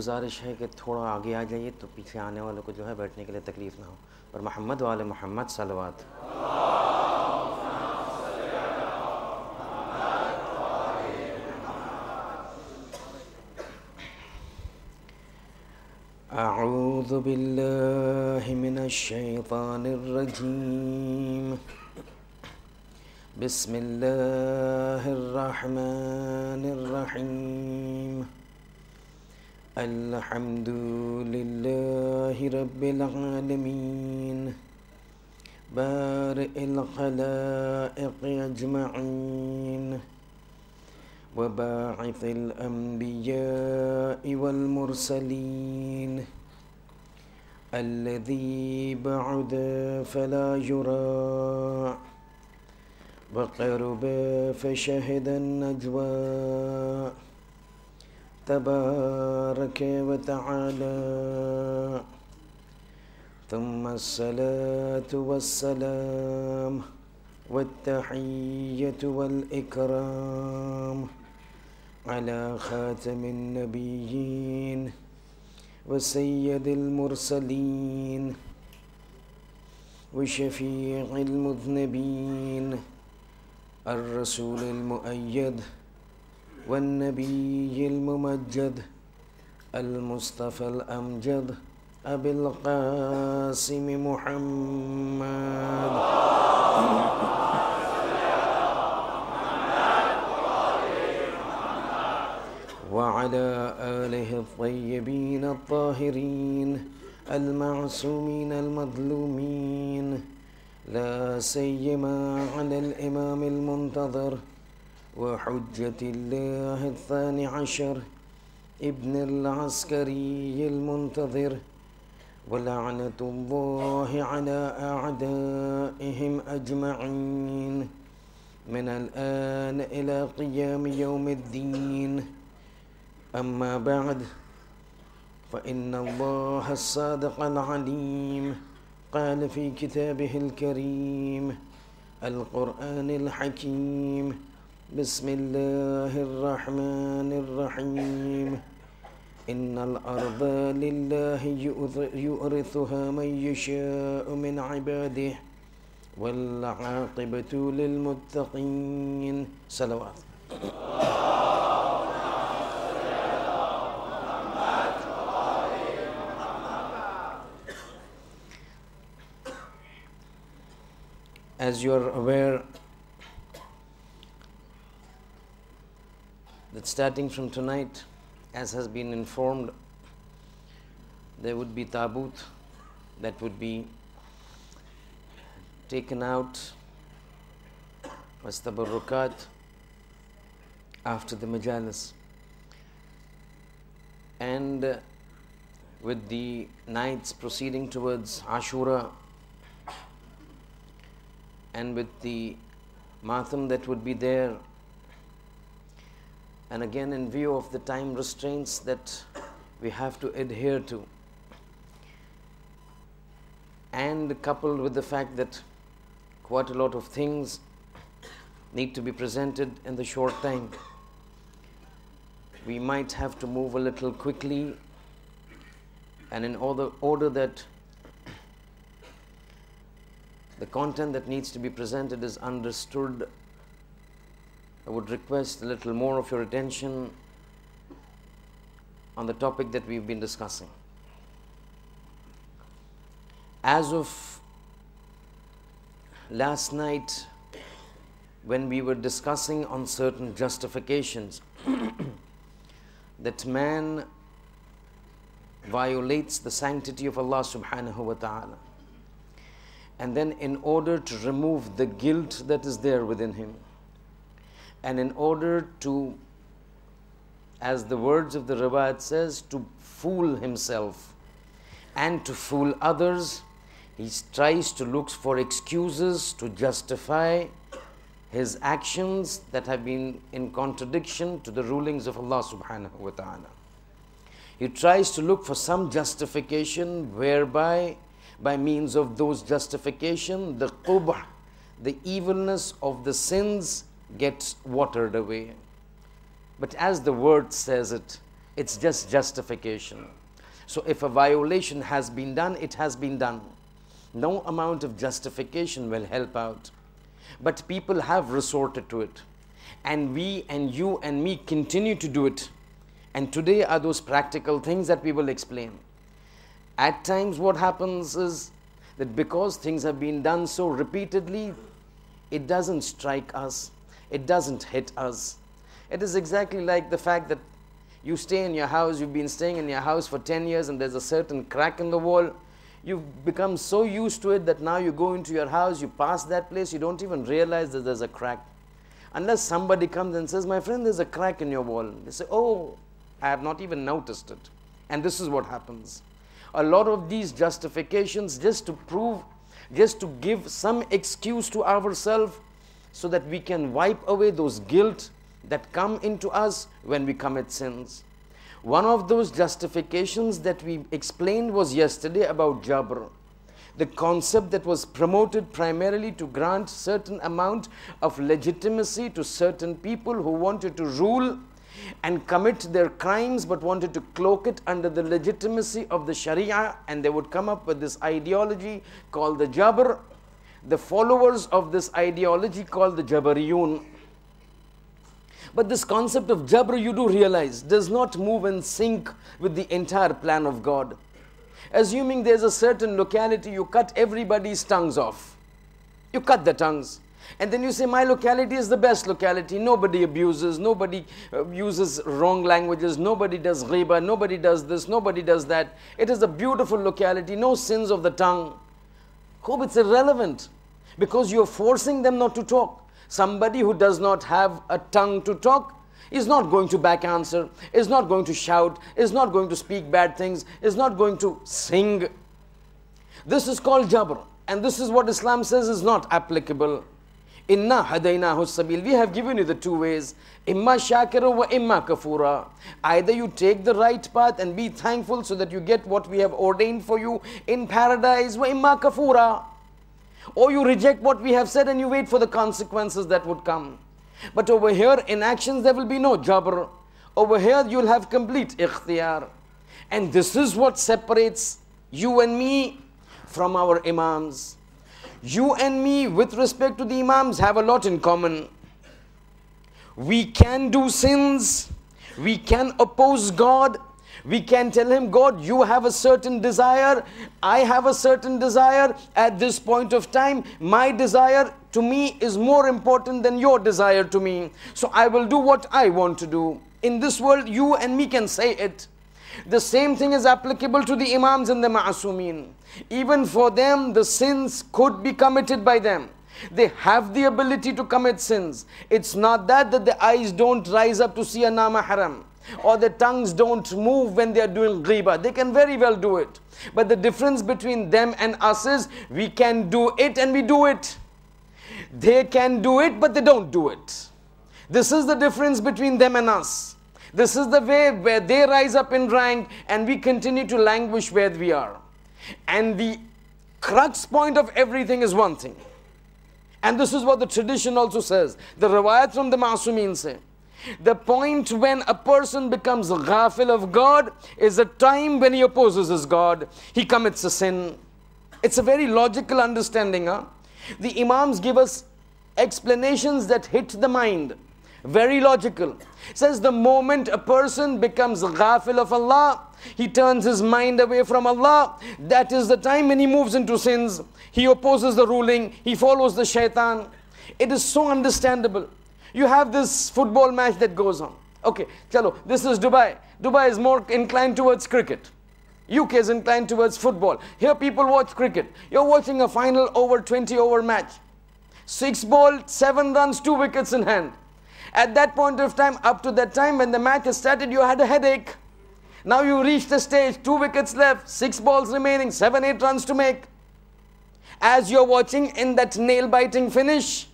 गुजारिश है कि थोड़ा आगे आ जाइए तो पीछे आने वालों को जो है बैठने के लिए तकलीफ़ ना हो और मोहम्मद वाले Mohammad सलवात أعوذ بالله من الشيطان الرجيم بسم الله الرحمن الرحيم الحمد لله رب العالمين بارئ الخلائق أجمعين وباعث الأنبياء والمرسلين الذي بعد فلا يرى وقرب فشهد النجوى تبارك وتعالى ثم الصلاة والسلام والتحية والإكرام على خاتم النبيين وسيد المرسلين وشفيع المذنبين الرسول المؤيد والنبي الممجد المصطفى الأمجد أبي القاسم محمد وعلى آله الطيبين الطاهرين المعصومين المظلومين لا سيما على الإمام المنتظر وحجة الله الثاني عشر ابن العسكري المنتظر ولعنة الله على أعدائهم أجمعين من الآن إلى قيام يوم الدين أما بعد فإن الله الصادق العليم قال في كتابه الكريم القرآن الحكيم بسم الله الرحمن الرحيم إن الأرض لله يورثها من يشاء من عباده والعاقبة للمتقين صلوات As you are aware, that starting from tonight, as has been informed, there would be tabut that would be taken out as tabarrukat after the majalis. And uh, with the nights proceeding towards Ashura and with the matham that would be there and again in view of the time restraints that we have to adhere to and coupled with the fact that quite a lot of things need to be presented in the short time we might have to move a little quickly and in order, order that the content that needs to be presented is understood I would request a little more of your attention on the topic that we've been discussing. As of last night, when we were discussing on certain justifications that man violates the sanctity of Allah subhanahu wa ta'ala. And then, in order to remove the guilt that is there within him, and in order to, as the words of the Rabat says, to fool himself and to fool others, he tries to look for excuses to justify his actions that have been in contradiction to the rulings of Allah subhanahu wa ta'ala. He tries to look for some justification whereby, by means of those justification, the qubh, the evilness of the sins gets watered away. But as the word says it, it's just justification. So if a violation has been done, it has been done. No amount of justification will help out. But people have resorted to it. And we and you and me continue to do it. And today are those practical things that we will explain. At times, what happens is that because things have been done so repeatedly, it doesn't strike us it doesn't hit us. It is exactly like the fact that you stay in your house, you've been staying in your house for 10 years and there's a certain crack in the wall. You've become so used to it that now you go into your house, you pass that place, you don't even realize that there's a crack. Unless somebody comes and says, my friend, there's a crack in your wall. They say, oh, I have not even noticed it. And this is what happens. A lot of these justifications just to prove, just to give some excuse to ourselves so that we can wipe away those guilt that come into us when we commit sins. One of those justifications that we explained was yesterday about Jabr, the concept that was promoted primarily to grant certain amount of legitimacy to certain people who wanted to rule and commit their crimes but wanted to cloak it under the legitimacy of the Sharia and they would come up with this ideology called the Jabr the followers of this ideology called the Jabariyun. But this concept of Jabr, you do realize, does not move in sync with the entire plan of God. Assuming there's a certain locality, you cut everybody's tongues off. You cut the tongues. And then you say, my locality is the best locality. Nobody abuses, nobody uh, uses wrong languages, nobody does riba. nobody does this, nobody does that. It is a beautiful locality, no sins of the tongue. Hope it's irrelevant because you're forcing them not to talk. Somebody who does not have a tongue to talk is not going to back answer, is not going to shout, is not going to speak bad things, is not going to sing. This is called jabr and this is what Islam says is not applicable. Inna hadaynahu sabil. We have given you the two ways. Imma shakira wa imma kafura. Either you take the right path and be thankful so that you get what we have ordained for you in paradise wa imma kafura. Or you reject what we have said and you wait for the consequences that would come. But over here in actions there will be no jabr. Over here you'll have complete ikhtiyar. And this is what separates you and me from our imams. You and me, with respect to the Imams, have a lot in common. We can do sins, we can oppose God, we can tell him, God, you have a certain desire, I have a certain desire. At this point of time, my desire to me is more important than your desire to me. So I will do what I want to do. In this world, you and me can say it. The same thing is applicable to the Imams and the Ma'asumin. Even for them, the sins could be committed by them. They have the ability to commit sins. It's not that, that the eyes don't rise up to see a nama haram or the tongues don't move when they are doing ghibah. They can very well do it. But the difference between them and us is we can do it and we do it. They can do it but they don't do it. This is the difference between them and us. This is the way where they rise up in rank and we continue to languish where we are. And the crux point of everything is one thing. And this is what the tradition also says. The riwayat from the Masumin say, the point when a person becomes ghafil of God is a time when he opposes his God. He commits a sin. It's a very logical understanding. Huh? The Imams give us explanations that hit the mind. Very logical says the moment a person becomes ghafil of Allah, he turns his mind away from Allah, that is the time when he moves into sins, he opposes the ruling, he follows the shaitan. It is so understandable. You have this football match that goes on. Okay, chalo, this is Dubai. Dubai is more inclined towards cricket. UK is inclined towards football. Here people watch cricket. You're watching a final over 20 over match. Six ball, seven runs, two wickets in hand. At that point of time, up to that time when the match has started, you had a headache. Now you reach the stage, two wickets left, six balls remaining, seven, eight runs to make. As you're watching in that nail biting finish,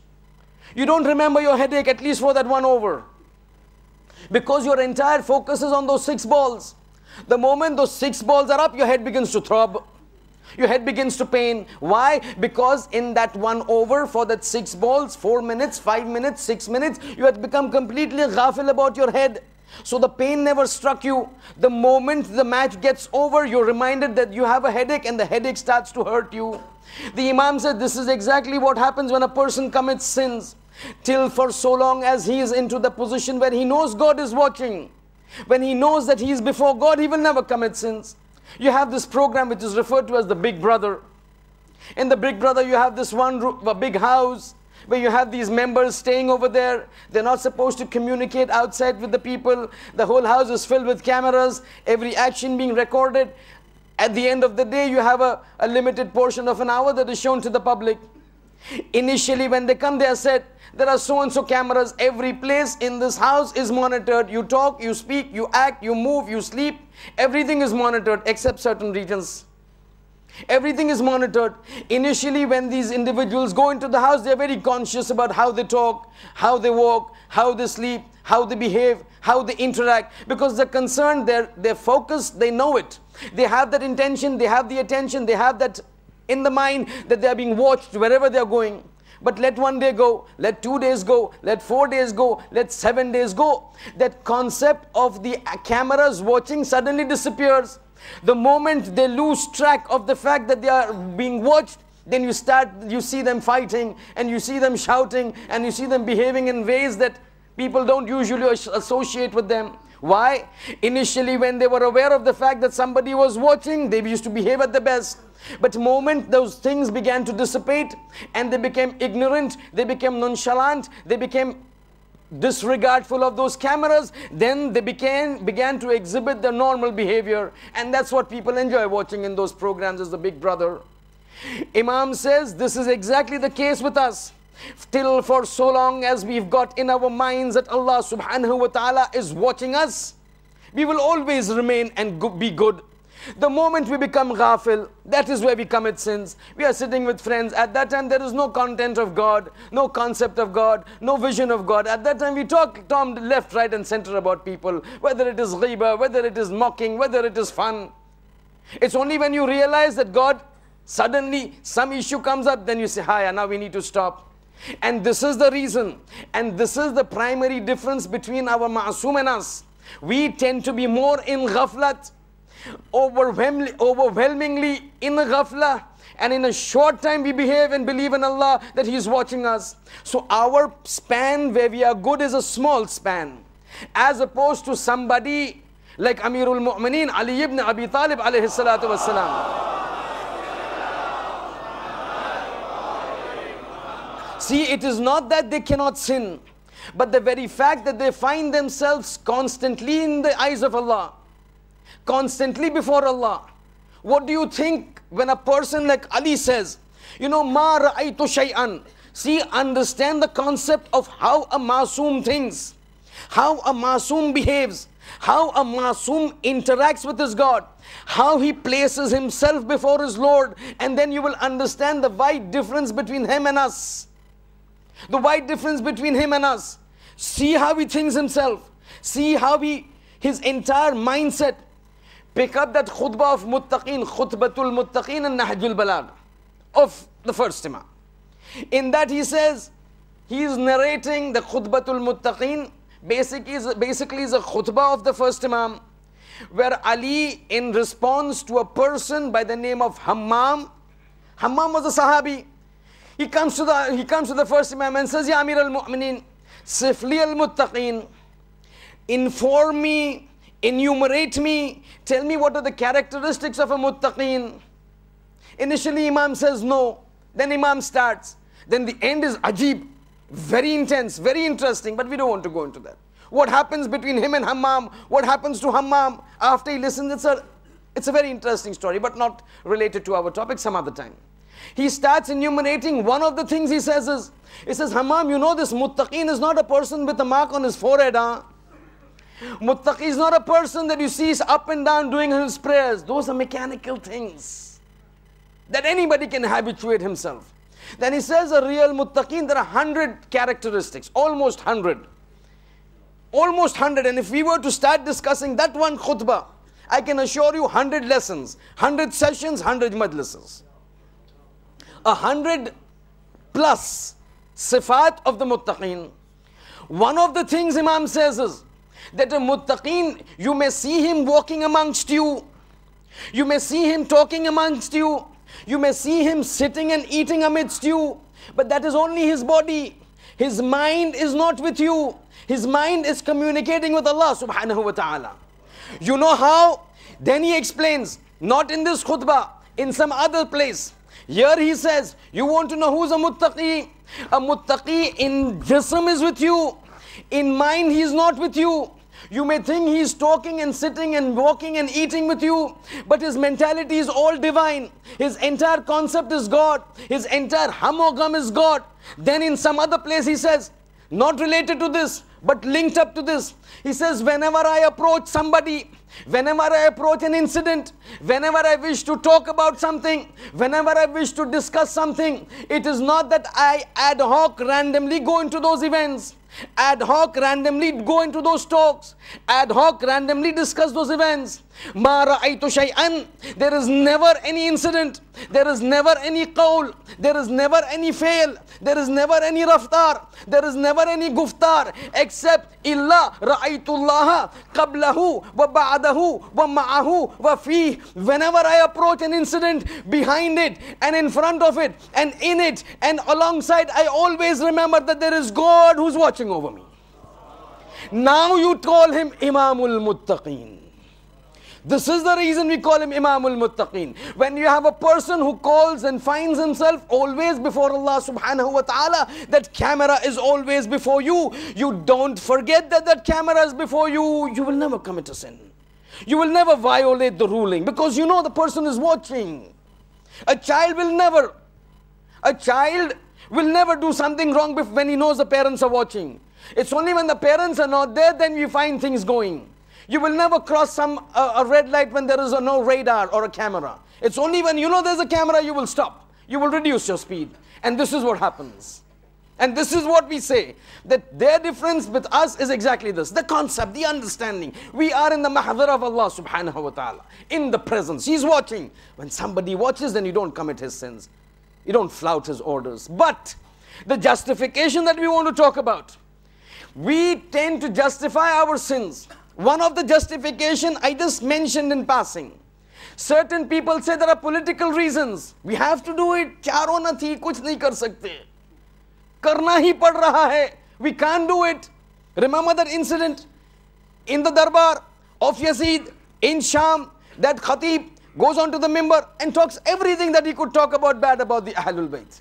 you don't remember your headache at least for that one over. Because your entire focus is on those six balls. The moment those six balls are up, your head begins to throb. Your head begins to pain. Why? Because in that one over for that six balls, four minutes, five minutes, six minutes, you had become completely ghafil about your head. So the pain never struck you. The moment the match gets over, you're reminded that you have a headache and the headache starts to hurt you. The Imam said this is exactly what happens when a person commits sins. Till for so long as he is into the position where he knows God is watching. When he knows that he is before God, he will never commit sins. You have this program which is referred to as the Big Brother. In the Big Brother, you have this one a big house where you have these members staying over there. They're not supposed to communicate outside with the people. The whole house is filled with cameras, every action being recorded. At the end of the day, you have a, a limited portion of an hour that is shown to the public. Initially, when they come, they are said, there are so and so cameras. Every place in this house is monitored. You talk, you speak, you act, you move, you sleep. Everything is monitored except certain regions. Everything is monitored. Initially, when these individuals go into the house, they're very conscious about how they talk, how they walk, how they sleep, how they behave, how they interact. Because they're concerned, they're, they're focused, they know it. They have that intention, they have the attention, they have that in the mind that they are being watched wherever they are going. But let one day go, let two days go, let four days go, let seven days go. That concept of the cameras watching suddenly disappears. The moment they lose track of the fact that they are being watched, then you start, you see them fighting and you see them shouting and you see them behaving in ways that people don't usually associate with them. Why? Initially when they were aware of the fact that somebody was watching, they used to behave at the best. But moment those things began to dissipate and they became ignorant, they became nonchalant, they became disregardful of those cameras, then they began, began to exhibit their normal behavior. And that's what people enjoy watching in those programs as the big brother. Imam says this is exactly the case with us. Still for so long as we've got in our minds that Allah subhanahu wa ta'ala is watching us, we will always remain and go be good. The moment we become ghafil, that is where we commit sins. We are sitting with friends. At that time, there is no content of God, no concept of God, no vision of God. At that time, we talk Tom left, right and center about people, whether it is ghibah, whether it is mocking, whether it is fun. It's only when you realize that God, suddenly some issue comes up, then you say, Hiya, now we need to stop. And this is the reason, and this is the primary difference between our ma'asum and us. We tend to be more in ghaflat, overwhelmingly, in ghafla, and in a short time we behave and believe in Allah that He is watching us. So our span where we are good is a small span, as opposed to somebody like Amirul Mu'mineen Ali ibn Abi Talib alayhi salatu wasalam. See, it is not that they cannot sin, but the very fact that they find themselves constantly in the eyes of Allah, constantly before Allah. What do you think when a person like Ali says, you know, ma ra'aytu shay'an. See, understand the concept of how a masoom thinks, how a masoom behaves, how a masoom interacts with his God, how he places himself before his Lord, and then you will understand the wide difference between him and us. The wide difference between him and us. See how he thinks himself. See how he, his entire mindset. Pick up that khutbah of muttaqin, khutbatul muttaqin and nahjul balagh of the first imam. In that he says, he is narrating the khutbatul muttaqin. basically is, basically is a khutbah of the first imam, where Ali in response to a person by the name of Hammam, Hammam was a sahabi, he comes to the, he comes to the first Imam and says, Ya Amir al-Mu'mineen, Sifli al-Muttaqeen, inform me, enumerate me, tell me what are the characteristics of a Muttaqeen. Initially Imam says no, then Imam starts. Then the end is ajib, very intense, very interesting, but we don't want to go into that. What happens between him and Hammam, what happens to Hammam after he listens, it's a, it's a very interesting story, but not related to our topic some other time he starts enumerating one of the things he says is, he says, Hammam, you know this Muttaqin is not a person with a mark on his forehead, huh? Muttaqi is not a person that you see is up and down doing his prayers. Those are mechanical things that anybody can habituate himself. Then he says a real Muttaqin there are 100 characteristics, almost 100. Almost 100. And if we were to start discussing that one khutbah, I can assure you 100 lessons, 100 sessions, 100 lessons." a hundred plus sifat of the muttaqeen. One of the things Imam says is that a muttaqeen, you may see him walking amongst you. You may see him talking amongst you. You may see him sitting and eating amidst you. But that is only his body. His mind is not with you. His mind is communicating with Allah subhanahu wa ta'ala. You know how? Then he explains, not in this khutbah, in some other place. Here he says, you want to know who's a muttaqi? A muttaqi in jism is with you. In mind he is not with you. You may think he is talking and sitting and walking and eating with you, but his mentality is all divine. His entire concept is God. His entire hamogam is God. Then in some other place he says, not related to this, but linked up to this. He says, whenever I approach somebody, Whenever I approach an incident, whenever I wish to talk about something, whenever I wish to discuss something, it is not that I ad hoc randomly go into those events, ad hoc randomly go into those talks, ad hoc randomly discuss those events. There is never any incident. There is never any qawl. There is never any fail. There is never any raftar. There is never any guftar. Except illa ra'aytullaha qablahu wa ba'dahu wa ma'ahu wa Whenever I approach an incident, behind it and in front of it and in it and alongside, I always remember that there is God who's watching over me. Now you call him Imamul Muttaqeen. This is the reason we call him Imamul Muttaqeen. When you have a person who calls and finds himself always before Allah subhanahu wa ta'ala, that camera is always before you. You don't forget that that camera is before you. You will never commit a sin. You will never violate the ruling because you know the person is watching. A child will never, a child will never do something wrong when he knows the parents are watching. It's only when the parents are not there, then we find things going. You will never cross some uh, a red light when there is a no radar or a camera. It's only when you know there's a camera you will stop. You will reduce your speed. And this is what happens. And this is what we say, that their difference with us is exactly this, the concept, the understanding. We are in the mahadhar of Allah subhanahu wa ta'ala, in the presence. He's watching. When somebody watches, then you don't commit his sins. You don't flout his orders. But the justification that we want to talk about, we tend to justify our sins one of the justification I just mentioned in passing. Certain people say there are political reasons. We have to do it. चारों न थी कुछ नहीं कर सकते करना ही पड़ रहा है We can't do it. Remember that incident in the Darbar of Yazid in Sham that Khatib goes on to the member and talks everything that he could talk about bad about the Ahlul Bayt.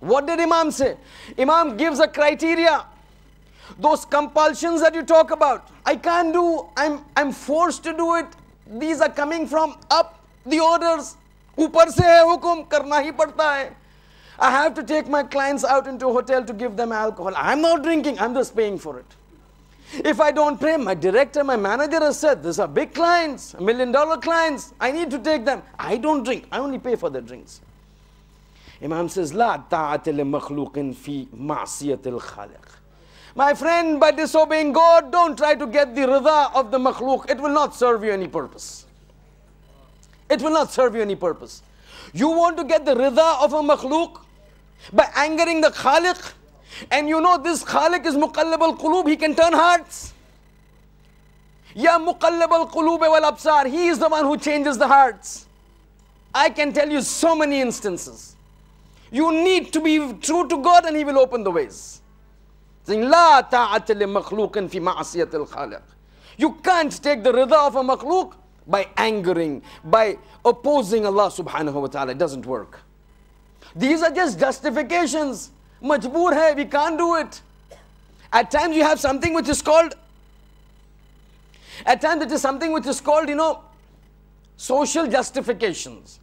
What did Imam say? Imam gives a criteria those compulsions that you talk about, I can't do, I'm, I'm forced to do it. These are coming from up the orders. Upar se hai hukum, karna hi padta hai. I have to take my clients out into a hotel to give them alcohol. I'm not drinking, I'm just paying for it. If I don't pay, my director, my manager has said, these are big clients, million dollar clients, I need to take them. I don't drink, I only pay for the drinks. Imam says, لا طاعة لمخلوق في معصية الخالق. My friend, by disobeying God, don't try to get the rida of the makhluk. It will not serve you any purpose. It will not serve you any purpose. You want to get the rida of a makhluk by angering the khaliq, and you know this khaliq is muqallab al qulub, he can turn hearts. Ya muqallab al qulub wal absar, he is the one who changes the hearts. I can tell you so many instances. You need to be true to God and he will open the ways thing. La ta'at li makhluqin fi ma'asiyat al-khaliq. You can't take the rida of a makhluk by angering, by opposing Allah subhanahu wa ta'ala. It doesn't work. These are just justifications. Majboor hai, we can't do it. At times you have something which is called, at times it is something which is called, you know, social justifications.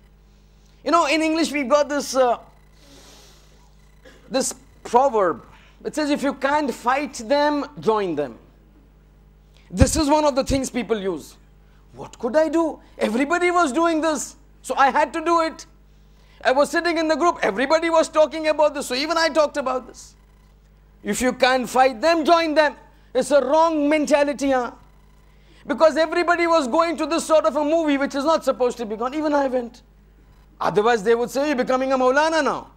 You know, in English we've got this, uh, this proverb it says, if you can't fight them, join them. This is one of the things people use. What could I do? Everybody was doing this, so I had to do it. I was sitting in the group, everybody was talking about this, so even I talked about this. If you can't fight them, join them. It's a wrong mentality, huh? Because everybody was going to this sort of a movie which is not supposed to be gone. Even I went. Otherwise, they would say, You're becoming a Maulana now.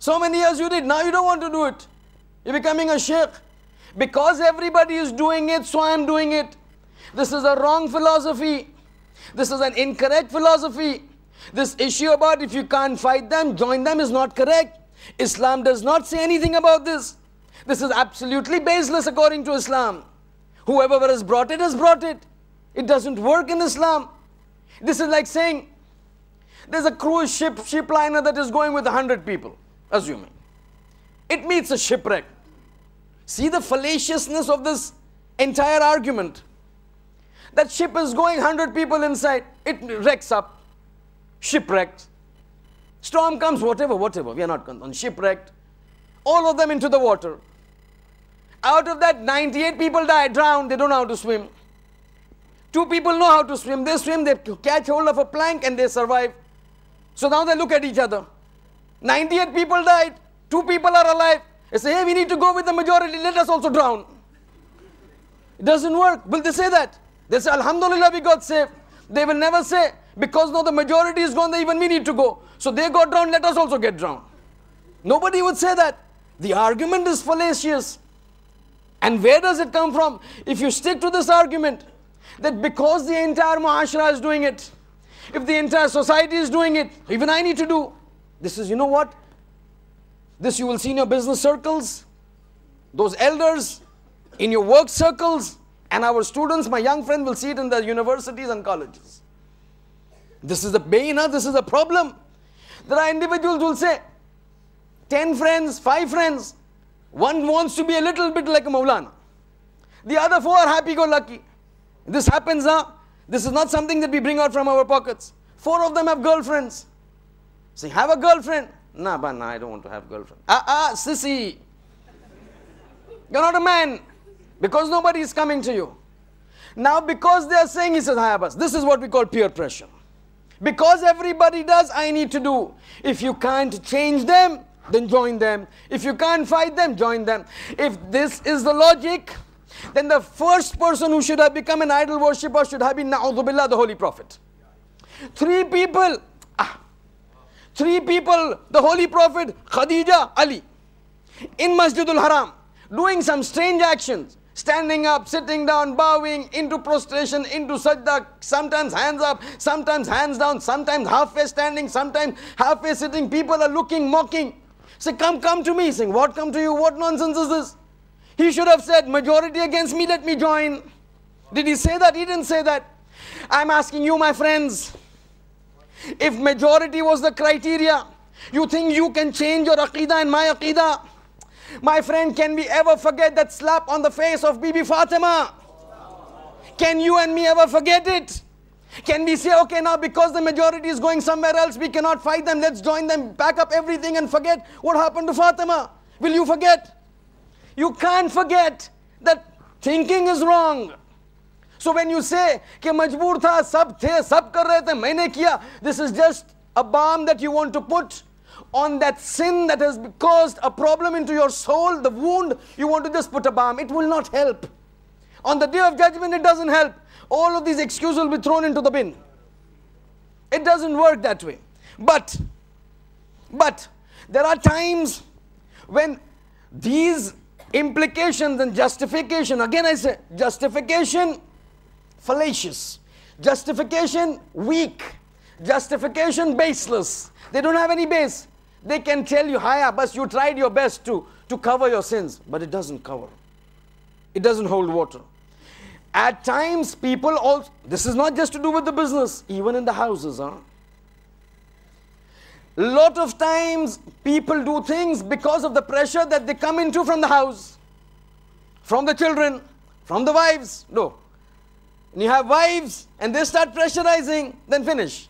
So many years you did, now you don't want to do it. You're becoming a sheikh. Because everybody is doing it, so I'm doing it. This is a wrong philosophy. This is an incorrect philosophy. This issue about if you can't fight them, join them is not correct. Islam does not say anything about this. This is absolutely baseless according to Islam. Whoever has brought it has brought it. It doesn't work in Islam. This is like saying there's a cruise ship, ship liner that is going with 100 people, assuming. It meets a shipwreck. See the fallaciousness of this entire argument. That ship is going 100 people inside. It wrecks up. Shipwrecked. Storm comes, whatever, whatever. We are not on shipwrecked. All of them into the water. Out of that, 98 people die, drowned. They don't know how to swim. Two people know how to swim. They swim, they catch hold of a plank and they survive. So now they look at each other. 98 people died. Two people are alive. They say, hey, we need to go with the majority. Let us also drown. It doesn't work. Will they say that? They say, Alhamdulillah, we got saved. They will never say, because now the majority is gone, even we need to go. So they got drowned, let us also get drowned. Nobody would say that. The argument is fallacious. And where does it come from? If you stick to this argument, that because the entire Muashra is doing it, if the entire society is doing it, even I need to do. This is, you know what? This you will see in your business circles, those elders, in your work circles, and our students, my young friend, will see it in the universities and colleges. This is the pain, this is the problem. There are individuals who will say, 10 friends, 5 friends, one wants to be a little bit like a Maulana. The other four are happy-go-lucky. This happens, huh? This is not something that we bring out from our pockets. Four of them have girlfriends. Say, have a girlfriend. No, but no, I don't want to have girlfriend. Ah, ah, sissy. You're not a man because nobody is coming to you. Now, because they are saying, he says, Abbas. this is what we call peer pressure. Because everybody does, I need to do. If you can't change them, then join them. If you can't fight them, join them. If this is the logic, then the first person who should have become an idol worshipper should have been Na'udhu Billah, the Holy Prophet. Three people Three people, the Holy Prophet, Khadija, Ali, in Masjidul Haram, doing some strange actions, standing up, sitting down, bowing, into prostration, into sajda, sometimes hands up, sometimes hands down, sometimes halfway standing, sometimes halfway sitting. People are looking, mocking. Say, come, come to me. Saying, what come to you? What nonsense is this? He should have said, majority against me, let me join. Did he say that? He didn't say that. I'm asking you, my friends, if majority was the criteria, you think you can change your aqidah and my aqidah? My friend, can we ever forget that slap on the face of Bibi Fatima? Can you and me ever forget it? Can we say, okay, now because the majority is going somewhere else, we cannot fight them, let's join them, pack up everything and forget what happened to Fatima? Will you forget? You can't forget that thinking is wrong, so when you say कि मजबूर था सब थे सब कर रहे थे मैंने किया this is just a bomb that you want to put on that sin that has caused a problem into your soul, the wound, you want to just put a bomb. It will not help. On the day of judgment, it doesn't help. All of these excuses will be thrown into the bin. It doesn't work that way. But, but there are times when these implications and justification, again I say, justification fallacious. Justification, weak. Justification, baseless. They don't have any base. They can tell you, "Hiya, but you tried your best to, to cover your sins, but it doesn't cover. It doesn't hold water. At times, people also, this is not just to do with the business, even in the houses. Huh? Lot of times, people do things because of the pressure that they come into from the house, from the children, from the wives. No, and you have wives and they start pressurizing, then finish.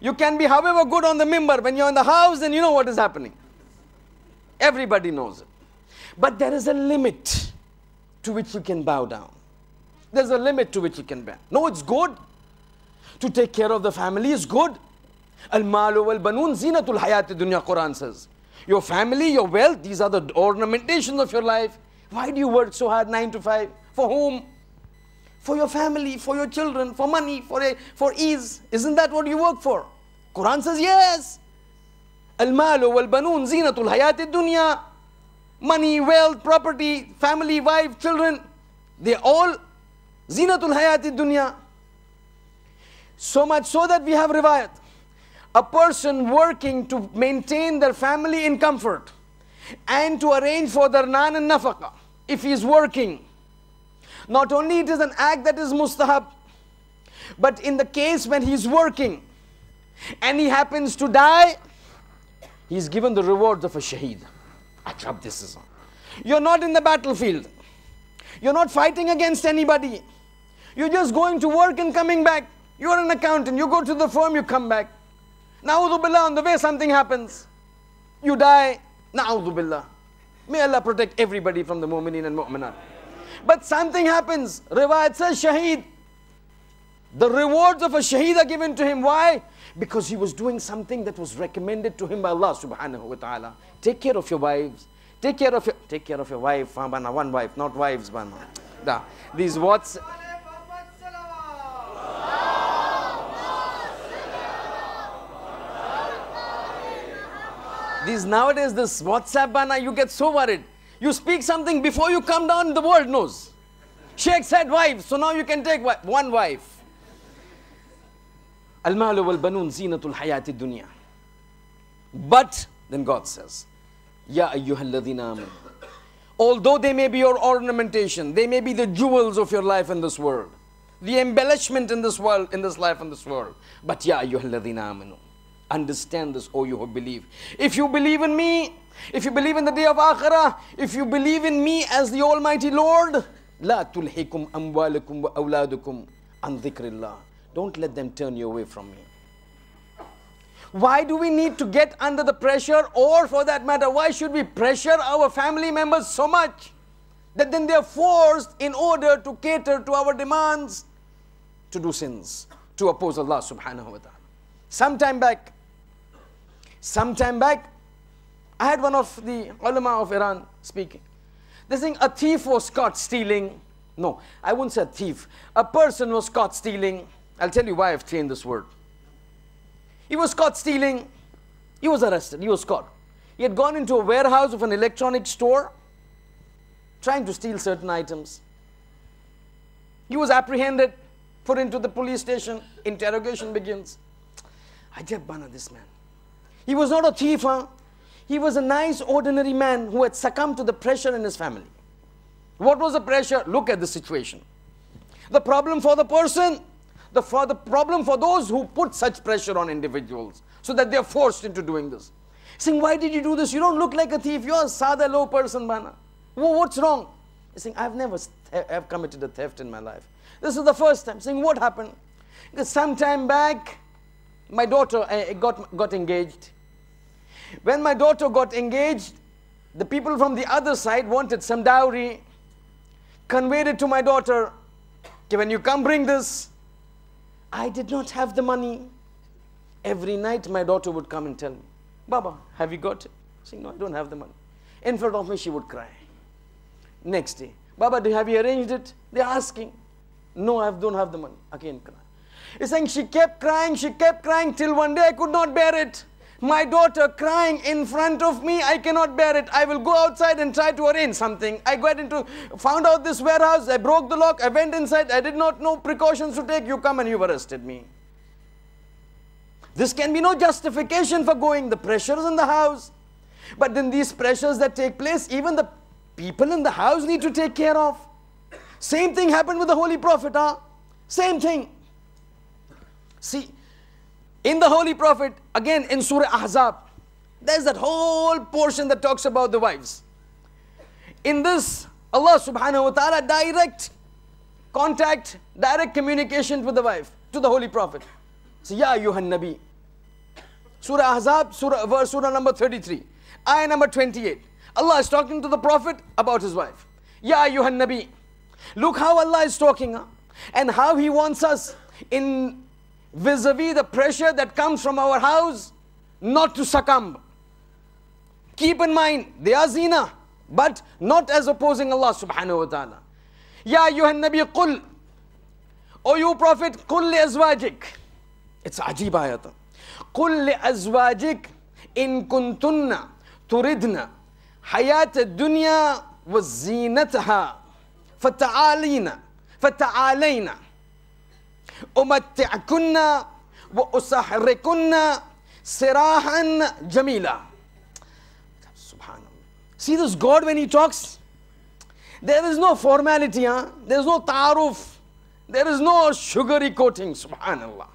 You can be however good on the member, when you're in the house, then you know what is happening. Everybody knows it. But there is a limit to which you can bow down. There's a limit to which you can bend. No, it's good. To take care of the family is good. Al-malu wal-banun zinatul hayati dunya, Quran says. Your family, your wealth, these are the ornamentations of your life. Why do you work so hard 9 to 5? For whom? for your family, for your children, for money, for, a, for ease. Isn't that what you work for? Quran says yes. Al-malu wal-banun zinatul hayat dunya. Money, wealth, property, family, wife, children. They all zinatul hayat dunya. So much so that we have riwayat. A person working to maintain their family in comfort and to arrange for their nan and nafaqah if he is working not only it is an act that is mustahab, but in the case when he's working and he happens to die, he's given the rewards of a shaheed. Ajab this is. You're not in the battlefield. You're not fighting against anybody. You're just going to work and coming back. You're an accountant. You go to the firm, you come back. Na'udhu billah, on the way something happens. You die. Na'udhu billah. May Allah protect everybody from the mu'minin and mu'minat. But something happens. Riwayat says shaheed. The rewards of a shaheed are given to him. Why? Because he was doing something that was recommended to him by Allah subhanahu wa ta'ala. Take care of your wives. Take care of your, take care of your wife. One wife, not wives. These what's... These nowadays, this WhatsApp banner, you get so worried. You speak something before you come down, the world knows. Sheikh said wife, so now you can take one wife. Al-malu wal-banun zinatul But, then God says, Ya ayyuhalladhina Although they may be your ornamentation, they may be the jewels of your life in this world, the embellishment in this world, in this life, in this world. But ya ayyuhalladhina Understand this, O you who believe. If you believe in me, if you believe in the day of Akhirah, if you believe in me as the Almighty Lord, لا تلحكم أموالكم وأولادكم عن ذكر الله. Don't let them turn you away from me. Why do we need to get under the pressure or for that matter, why should we pressure our family members so much that then they are forced in order to cater to our demands to do sins, to oppose Allah subhanahu wa ta'ala. Some time back, some time back, I had one of the ulama of Iran speaking. They're saying a thief was caught stealing. No, I wouldn't say a thief. A person was caught stealing. I'll tell you why I've changed this word. He was caught stealing. He was arrested. He was caught. He had gone into a warehouse of an electronic store trying to steal certain items. He was apprehended, put into the police station. Interrogation begins. Ajab bana this man. He was not a thief, huh? He was a nice, ordinary man who had succumbed to the pressure in his family. What was the pressure? Look at the situation. The problem for the person, the, for the problem for those who put such pressure on individuals so that they are forced into doing this. Saying, why did you do this? You don't look like a thief. You're a sada low person, Bana. What's wrong? He's saying, I've never have committed a theft in my life. This is the first time. Saying, what happened? Because some time back, my daughter uh, got, got engaged when my daughter got engaged, the people from the other side wanted some dowry, conveyed it to my daughter. Okay, when you come, bring this. I did not have the money. Every night, my daughter would come and tell me, Baba, have you got it? saying, No, I don't have the money. In front of me, she would cry. Next day, Baba, have you arranged it? They're asking. No, I don't have the money. Again, cry. He's saying she kept crying, she kept crying till one day I could not bear it. My daughter crying in front of me. I cannot bear it. I will go outside and try to arrange something. I got into, found out this warehouse. I broke the lock. I went inside. I did not know precautions to take. You come and you've arrested me. This can be no justification for going. The pressures in the house. But then these pressures that take place, even the people in the house need to take care of. Same thing happened with the Holy Prophet. Huh? Same thing. See, in the Holy Prophet, again in Surah Ahzab, there's that whole portion that talks about the wives. In this, Allah subhanahu wa ta'ala direct contact, direct communication with the wife, to the Holy Prophet. So, Ya Yuhan Nabi. Surah Ahzab, Surah, verse, Surah number 33, Ayah number 28. Allah is talking to the Prophet about his wife. Ya Yuhan Nabi. Look how Allah is talking huh? and how He wants us in vis-a-vis the pressure that comes from our house not to succumb. Keep in mind, they are zina, but not as opposing Allah subhanahu wa ta'ala. Ya ayuhan nabi qul, O you prophet, qul li azwajik. It's ajib ayat. Qul li azwajik in kuntunna turidna hayat ad-dunya wa zinataha fata'alina fata'alayna أمتعكن وأسحركن سراحا جميلا Subhanallah. See this God when he talks? There is no formality, huh? there is no taruf, there is no sugary coating, subhanallah.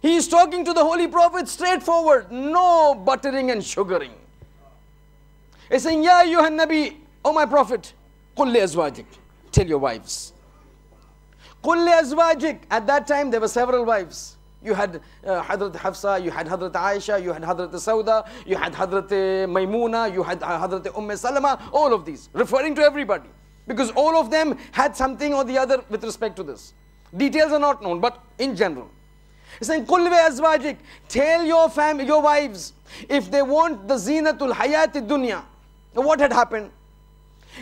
He is talking to the holy prophet straightforward, no buttering and sugaring. He's saying, Ya Yuhan Nabi, O my prophet, Qulli Azwajik, tell your wives. قُلْ لِأَزْوَاجِكَ At that time there were several wives. You had uh, Hadrat Hafsa, you had Hadrat Aisha, you had Hadrat Sauda, you had Hadrat uh, Maimuna, you had uh, Hadrat Umm Salama, all of these, referring to everybody. Because all of them had something or the other with respect to this. Details are not known, but in general. He's saying, Kulve azwajik, tell your fam your wives, if they want the zinatul hayat dunya. What had happened?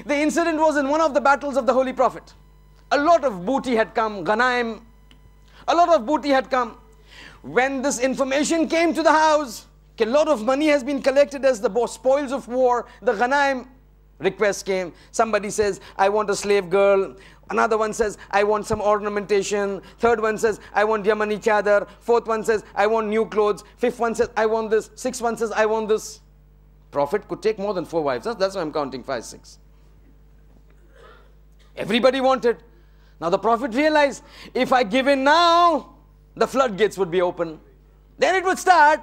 The incident was in one of the battles of the Holy Prophet. A lot of booty had come, Ghanaim, a lot of booty had come. When this information came to the house, a lot of money has been collected as the spoils of war, the Ghanaim request came. Somebody says, I want a slave girl. Another one says, I want some ornamentation. Third one says, I want Yamani chadar. Fourth one says, I want new clothes. Fifth one says, I want this. Sixth one says, I want this. Prophet could take more than four wives. That's why I'm counting five, six. Everybody wanted. Now the Prophet realized, if I give in now, the floodgates would be open. Then it would start.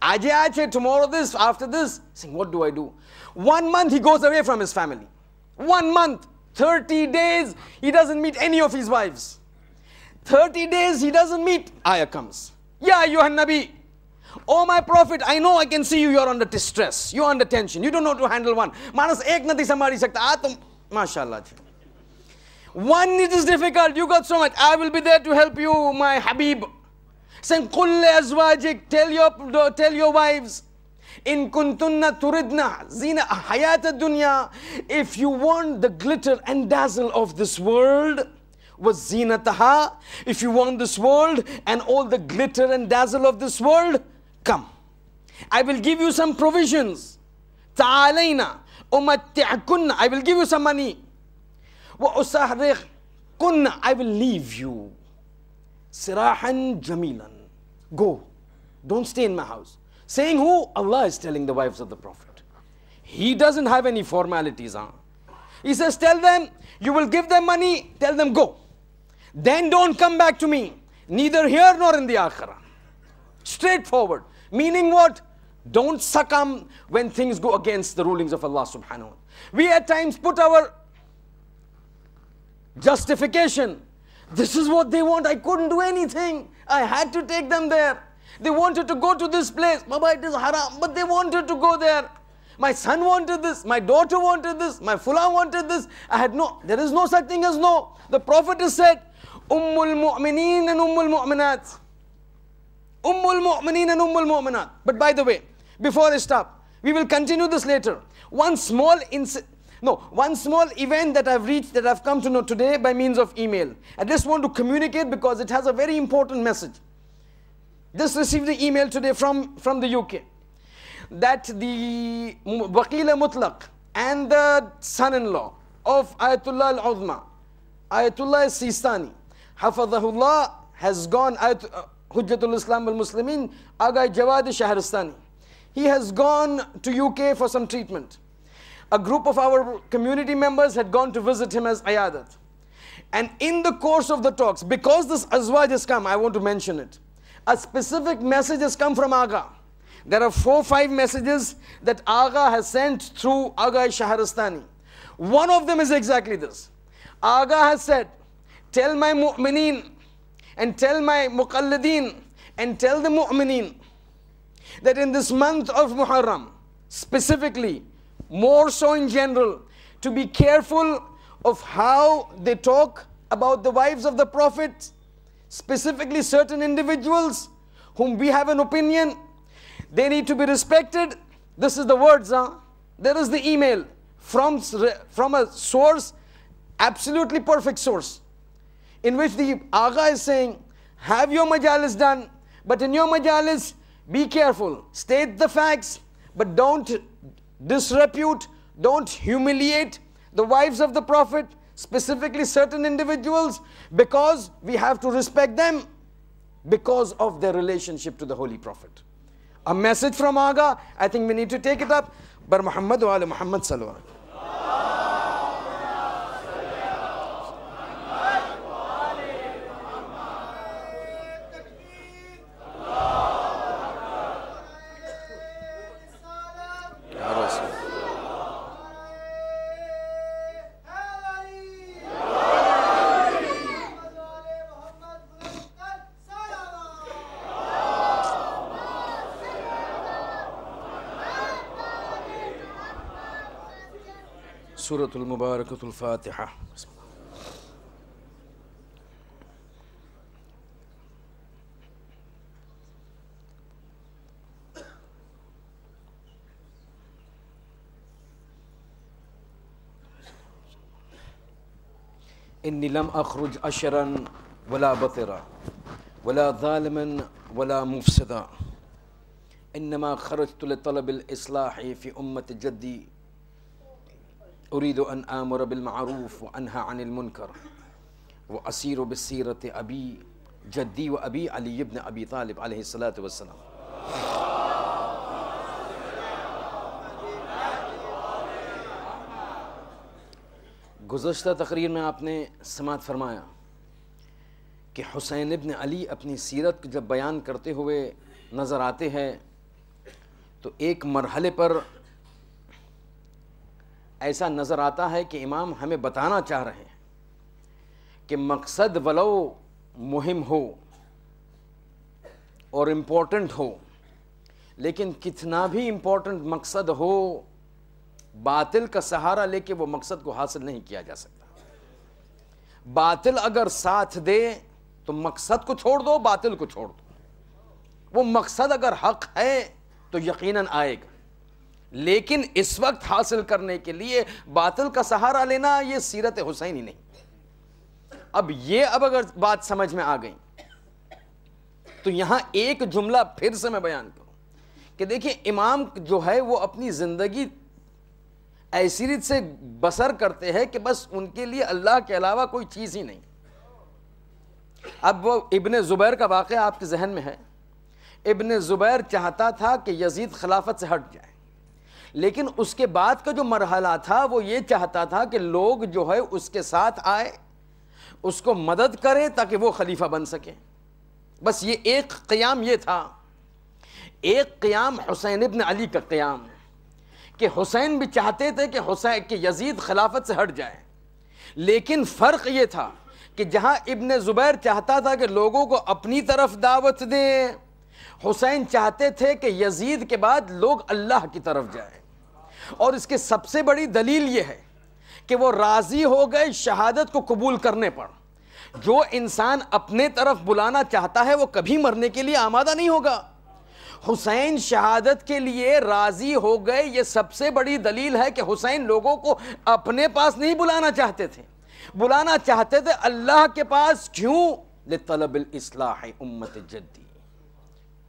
Ajay, ajay, tomorrow this, after this. Saying, what do I do? One month he goes away from his family. One month, 30 days, he doesn't meet any of his wives. 30 days he doesn't meet, ayah comes. Ya Yuhan Nabi, Oh my prophet, I know I can see you, you're under distress, you're under tension, you don't know to handle one. Manas ek nati samari sakta, aatum, mashallah. One it is difficult, you got so much. I will be there to help you, my Habib. Saying, Qul azwajik, tell your, tell your wives. In kuntunna turidna zina hayat dunya. If you want the glitter and dazzle of this world, was zina taha. If you want this world and all the glitter and dazzle of this world, come. I will give you some provisions. Ta'alayna umatti'akunna. I will give you some money. وأسارخ كُنْ I will leave you سراحا جميلا go don't stay in my house saying who Allah is telling the wives of the Prophet he doesn't have any formalities huh? he says tell them you will give them money tell them go then don't come back to me neither here nor in the akhirah straightforward meaning what don't succumb when things go against the rulings of Allah subhanahu we at times put our Justification. This is what they want. I couldn't do anything. I had to take them there. They wanted to go to this place. Baba, it is haram. But they wanted to go there. My son wanted this. My daughter wanted this. My fulan wanted this. I had no, there is no such thing as no. The Prophet has said, Ummul Mu'mineen and Ummul Mu'minat. Ummul Mu'mineen and Ummul Mu'minat. But by the way, before I stop, we will continue this later. One small incident no, one small event that I've reached, that I've come to know today by means of email. I just want to communicate because it has a very important message. Just received the email today from, from the UK that the Waqila Mutlaq and the son-in-law of Ayatullah al-Uzma, Ayatullah Sistani, Hafadahullah has gone, Ayat, uh, Hujjatul Islam al-Muslimin, Agai Jawadi Shahristani. He has gone to UK for some treatment a group of our community members had gone to visit him as Ayadat. And in the course of the talks, because this Azwaj has come, I want to mention it. A specific message has come from Aga. There are four, five messages that Aga has sent through Aga Shaharastani. One of them is exactly this. Aga has said, tell my mu'mineen and tell my muqalladeen and tell the mu'mineen that in this month of Muharram, specifically, more so in general, to be careful of how they talk about the wives of the Prophet, specifically certain individuals whom we have an opinion. They need to be respected. This is the words, huh? There is the email from, from a source, absolutely perfect source, in which the Aga is saying, have your majalis done, but in your majalis, be careful, state the facts, but don't disrepute, don't humiliate the wives of the Prophet, specifically certain individuals, because we have to respect them because of their relationship to the Holy Prophet. A message from Aga, I think we need to take it up. But Muhammad wa Muhammad sallallahu السورة المباركة الفاتحة إني لم أخرج أشرا ولا بطرا ولا ظالما ولا مفسدا إنما خرجت لطلب الإصلاح في أمة جدي أريد أن آمر بالمعروف وأنهى عن المنكر وأسير بالسيرة أبي جدي وأبي علي بن أبي طالب عليه الصلاة والسلام گزشتہ تقریر میں آپ نے سماعت فرمایا کہ حسین ابن علی اپنی سیرت جب بیان کرتے ہوئے نظر آتے ہیں تو ایک مرحلے پر ऐसा नज़र आता है कि इमाम हमें बताना चाह रहे हैं कि मकसद वलो मुहिम हो और इम्पोर्टेंट हो लेकिन कितना भी इम्पोर्टेंट मकसद हो बातिल का सहारा लेके वो मकसद को हासिल नहीं किया जा सकता बातिल अगर साथ दे तो मकसद को छोड़ दो बातिल को छोड़ दो वो मकसद अगर हक है तो यकीनन आएगा लेकिन इस वक्त हासिल करने के लिए बातिल का सहारा लेना ये सीरत हुसैन ही नहीं अब ये अब अगर बात समझ में आ गई तो यहां एक जुमला फिर से मैं बयान करूं कि देखिए इमाम जो है वो अपनी जिंदगी ऐसी रीत से बसर करते हैं कि बस उनके लिए अल्लाह के अलावा कोई चीज़ ही नहीं अब वो इबन ज़ुबैर का वाक़ आपके जहन में है इबन ज़ुबैर चाहता था कि यजीद खिलाफत से हट जाए लेकिन उसके बाद का जो मरहला था वो ये चाहता था कि लोग जो है उसके साथ आए उसको मदद करें ताकि वो खलीफा बन सके बस ये एक क़याम ये था एक क़याम हुसैन इब्न अली का क़याम कि हुसैन भी चाहते थे कि हुसैन के यजीद खिलाफत से हट जाए लेकिन फ़र्क ये था कि जहाँ इब्न ज़ुबैर चाहता था कि लोगों को अपनी तरफ दावत दें हुसैन चाहते थे कि यजीद के बाद लोग अल्लाह की तरफ जाए और इसके सबसे बड़ी दलील ये है कि वो राज़ी हो गए शहादत को कबूल करने पर जो इंसान अपने तरफ बुलाना चाहता है वो कभी मरने के लिए आमादा नहीं होगा हुसैन शहादत के लिए राज़ी हो गए ये सबसे बड़ी दलील है कि हुसैन लोगों को अपने पास नहीं बुलाना चाहते थे बुलाना चाहते थे अल्लाह के पास क्यों तलब उम्मत जद्दी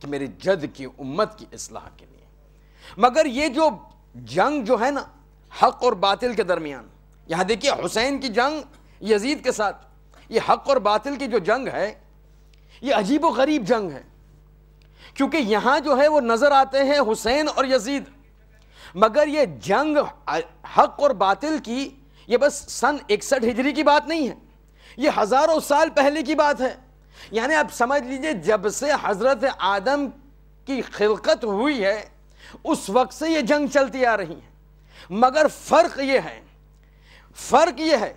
कि मेरी जद की उम्मत की इसलाह के लिए मगर ये जो जंग जो है ना हक और बातिल के दरमियान यहाँ देखिए हुसैन की जंग यजीद के साथ ये हक और बातिल की जो जंग है ये अजीब व गरीब जंग है क्योंकि यहाँ जो है वो नज़र आते हैं हुसैन और यजीद मगर ये जंग हक और बातिल की ये बस सन इकसठ हिजरी की बात नहीं है ये हज़ारों साल पहले की बात है यानी आप समझ लीजिए जब से हज़रत आदम की खिलकत हुई है उस वक्त से ये जंग चलती आ रही है मगर फ़र्क ये है फ़र्क ये है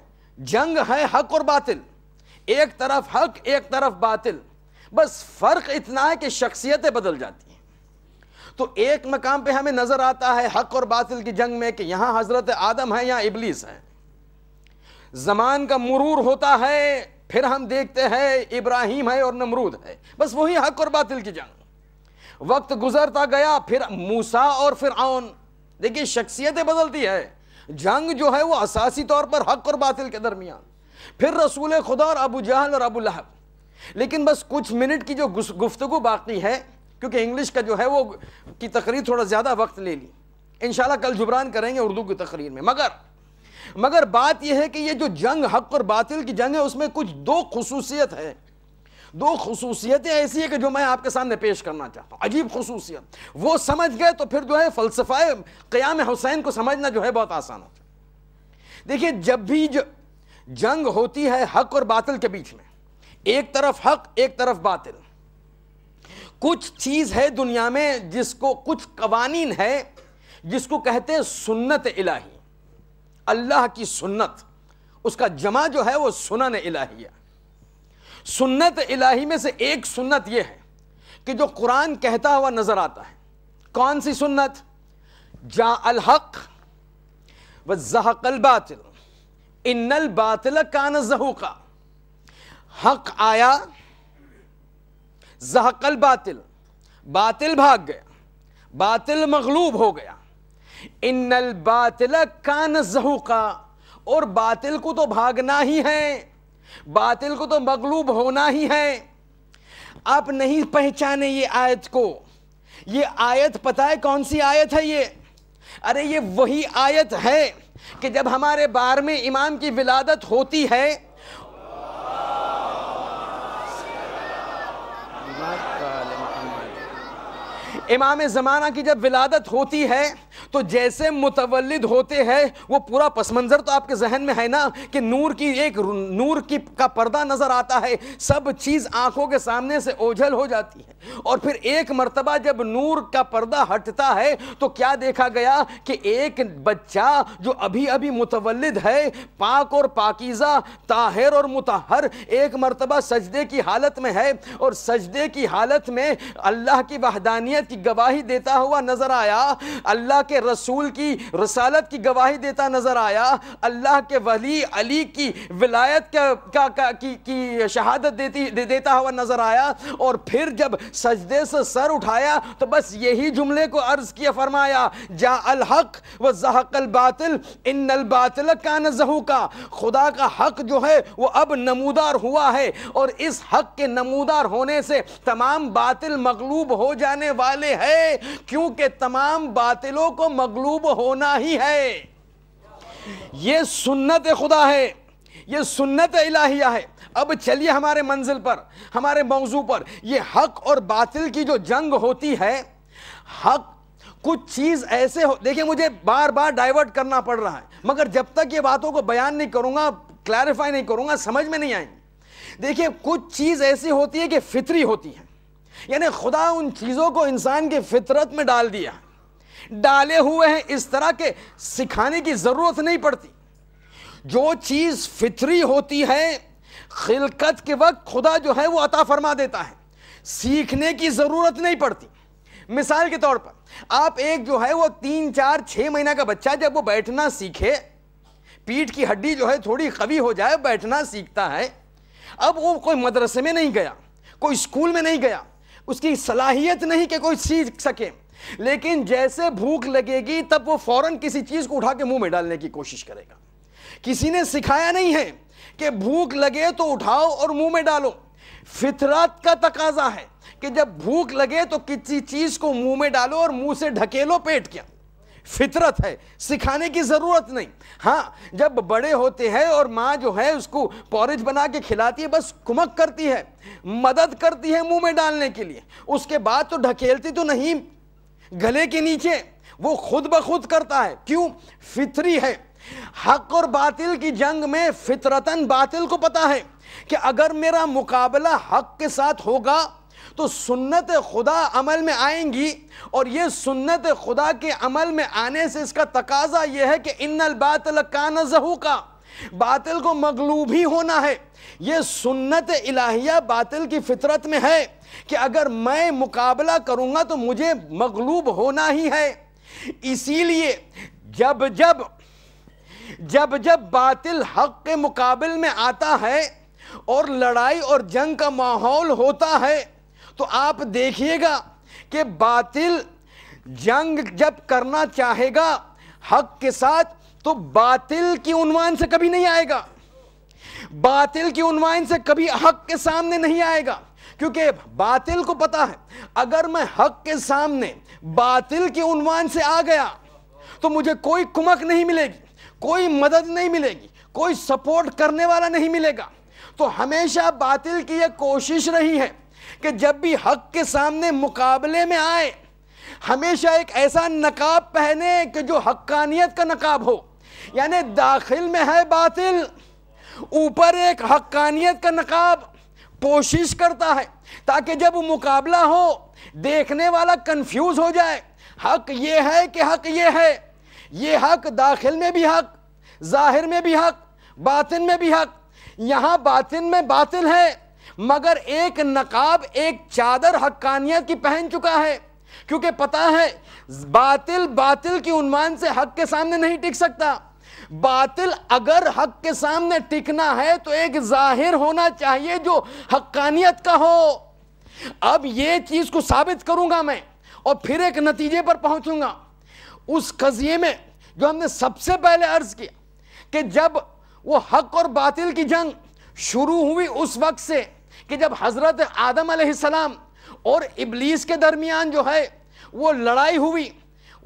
जंग है हक और बातिल एक तरफ हक एक तरफ बातिल बस फ़र्क इतना है कि शख्सियतें बदल जाती हैं तो एक मकाम पे हमें नज़र आता है हक और बातिल की जंग में कि यहां हज़रत आदम है या इबलीस है ज़मान का मरूर होता है फिर हम देखते हैं इब्राहिम है और नमरूद है बस वही हक और बातिल की जंग वक्त गुजरता गया फिर मूसा और फिर आउन देखिए शख्सियतें बदलती है जंग जो है वो असासी तौर पर हक और बातिल के दरमियान फिर रसूल खुदा और अबू जहल और अबू लहब लेकिन बस कुछ मिनट की जो गुफ्तगु बाकी है क्योंकि इंग्लिश का जो है वो की तकरीर थोड़ा ज़्यादा वक्त ले ली इन कल जुबरान करेंगे उर्दू की तकरीर में मगर मगर बात यह है कि ये जो जंग हक और बातिल की जंग है उसमें कुछ दो खसूसियत है दो खसूसियतें ऐसी है कि जो मैं आपके सामने पेश करना चाहता हूँ अजीब खसूसियत वो समझ गए तो फिर जो है फ़लसफ़ा क्याम हुसैन को समझना जो है बहुत आसान हो जाए देखिए जब भी जो जंग होती है हक और बातिल के बीच में एक तरफ हक एक तरफ बातिल कुछ चीज़ है दुनिया में जिसको कुछ कवानीन है जिसको कहते हैं सुन्नत इलाही अल्लाह की सुन्नत उसका जमा जो है वो सुनन इलाहिया सुन्नत इलाही में से एक सुन्नत यह है कि जो कुरान कहता हुआ नजर आता है कौन सी सुन्नत जा अलहक व जहकल बातिल इन्नल बातिल कान जहूका हक आया जहकल बातिल बातिल भाग गया बातिल मगलूब हो गया इन्नल बातिल कान जहूका और बातिल को तो भागना ही है बातिल को तो मगलूब होना ही है आप नहीं पहचाने ये आयत को ये आयत पता है कौन सी आयत है ये अरे ये वही आयत है कि जब हमारे बार में इमाम की विलादत होती है इमाम ज़माना की जब विलादत होती है तो जैसे मुतवलद होते हैं वो पूरा पस मंज़र तो आपके जहन में है ना कि नूर की एक नूर की का पर्दा नज़र आता है सब चीज़ आंखों के सामने से ओझल हो जाती है और फिर एक मरतबा जब नूर का पर्दा हटता है तो क्या देखा गया कि एक बच्चा जो अभी अभी मुतवलद है पाक और पाकिज़ा ताहिर और मुतहर एक मरतबा सजदे की हालत में है और सजदे की हालत में अल्लाह की वहदानियत की गवाही देता हुआ नजर आया अल्लाह के रसूल की रसालत की गवाही देता नजर आया अल्लाह के वली अली की विलायत का, का, का की, की शहादत देती दे, देता हुआ नजर आया और फिर जब सजदे से सर उठाया तो बस यही जुमले को अर्ज किया फरमाया जा अलहक व जहकल बातिल इन बातिल का नजहू का खुदा का हक जो है वो अब नमूदार हुआ है और इस हक के नमूदार होने से तमाम बातिल मगलूब हो जाने वाले वाले हैं क्योंकि तमाम बातिलों को मगलूब होना ही है ये सुन्नत खुदा है ये सुन्नत इलाहिया है अब चलिए हमारे मंजिल पर हमारे मौजू पर ये हक और बातिल की जो जंग होती है हक कुछ चीज़ ऐसे हो देखिए मुझे बार बार डाइवर्ट करना पड़ रहा है मगर जब तक ये बातों को बयान नहीं करूँगा क्लैरिफाई नहीं करूँगा समझ में नहीं आएंगी देखिए कुछ चीज़ ऐसी होती है कि फितरी होती है यानी खुदा उन चीज़ों को इंसान की फितरत में डाल दिया डाले हुए हैं इस तरह के सिखाने की ज़रूरत नहीं पड़ती जो चीज़ फितरी होती है खिलकत के वक्त खुदा जो है वो अता फरमा देता है सीखने की ज़रूरत नहीं पड़ती मिसाल के तौर पर आप एक जो है वो तीन चार छः महीना का बच्चा जब वो बैठना सीखे पीठ की हड्डी जो है थोड़ी कवी हो जाए बैठना सीखता है अब वो कोई मदरसे में नहीं गया कोई स्कूल में नहीं गया उसकी सलाहियत नहीं कि कोई सीख सके लेकिन जैसे भूख लगेगी तब वो फौरन किसी चीज़ को उठा के मुंह में डालने की कोशिश करेगा किसी ने सिखाया नहीं है कि भूख लगे तो उठाओ और मुंह में डालो फितरत का तकाजा है कि जब भूख लगे तो किसी चीज़ को मुंह में डालो और मुंह से ढकेलो पेट क्या फितरत है सिखाने की ज़रूरत नहीं हाँ जब बड़े होते हैं और माँ जो है उसको पॉरेज बना के खिलाती है बस कुमक करती है मदद करती है मुंह में डालने के लिए उसके बाद तो ढकेलती तो नहीं गले के नीचे वो खुद ब खुद करता है क्यों फितरी है हक और बातिल की जंग में फितरतन बातिल को पता है कि अगर मेरा मुकाबला हक के साथ होगा तो सुन्नत खुदा अमल में आएंगी और ये सुन्नत खुदा के अमल में आने से इसका तकाजा ये है कि इन्नल बातल कान जहू का बातिल को मगलूब ही होना है यह सुन्नत इलाहिया बातिल की फितरत में है कि अगर मैं मुकाबला करूँगा तो मुझे मगलूब होना ही है इसीलिए जब जब जब जब बातिल हक के मुकाबले में आता है और लड़ाई और जंग का माहौल होता है तो आप देखिएगा कि बातिल जंग जब करना चाहेगा हक के साथ तो बातिल की उन्वान से कभी नहीं आएगा बातिल की उन्वान से कभी हक के सामने नहीं आएगा क्योंकि बातिल को पता है अगर मैं हक के सामने बातिल के उन्वान से आ गया तो मुझे कोई कुमक नहीं मिलेगी कोई मदद नहीं मिलेगी कोई सपोर्ट करने वाला नहीं मिलेगा तो हमेशा बातिल की यह कोशिश रही है कि जब भी हक के सामने मुकाबले में आए हमेशा एक ऐसा नकाब पहने कि जो हक्कानियत का नकाब हो यानी दाखिल में है बातिल ऊपर एक हक्कानियत का नकाब कोशिश करता है ताकि जब मुकाबला हो देखने वाला कंफ्यूज हो जाए हक ये है कि हक ये है ये हक दाखिल में भी हक जाहिर में भी हक बातिन में भी हक यहाँ बातिन में बातिल है मगर एक नकाब एक चादर हक्कानियत की पहन चुका है क्योंकि पता है बातिल बातिल की उन्मान से हक के सामने नहीं टिक सकता बातिल अगर हक के सामने टिकना है तो एक जाहिर होना चाहिए जो हक्कानियत का हो अब यह चीज को साबित करूंगा मैं और फिर एक नतीजे पर पहुंचूंगा उस कजिए में जो हमने सबसे पहले अर्ज किया कि जब वो हक और बातिल की जंग शुरू हुई उस वक्त से कि जब हज़रत आदम सलाम और इबलीस के दरमियान जो है वो लड़ाई हुई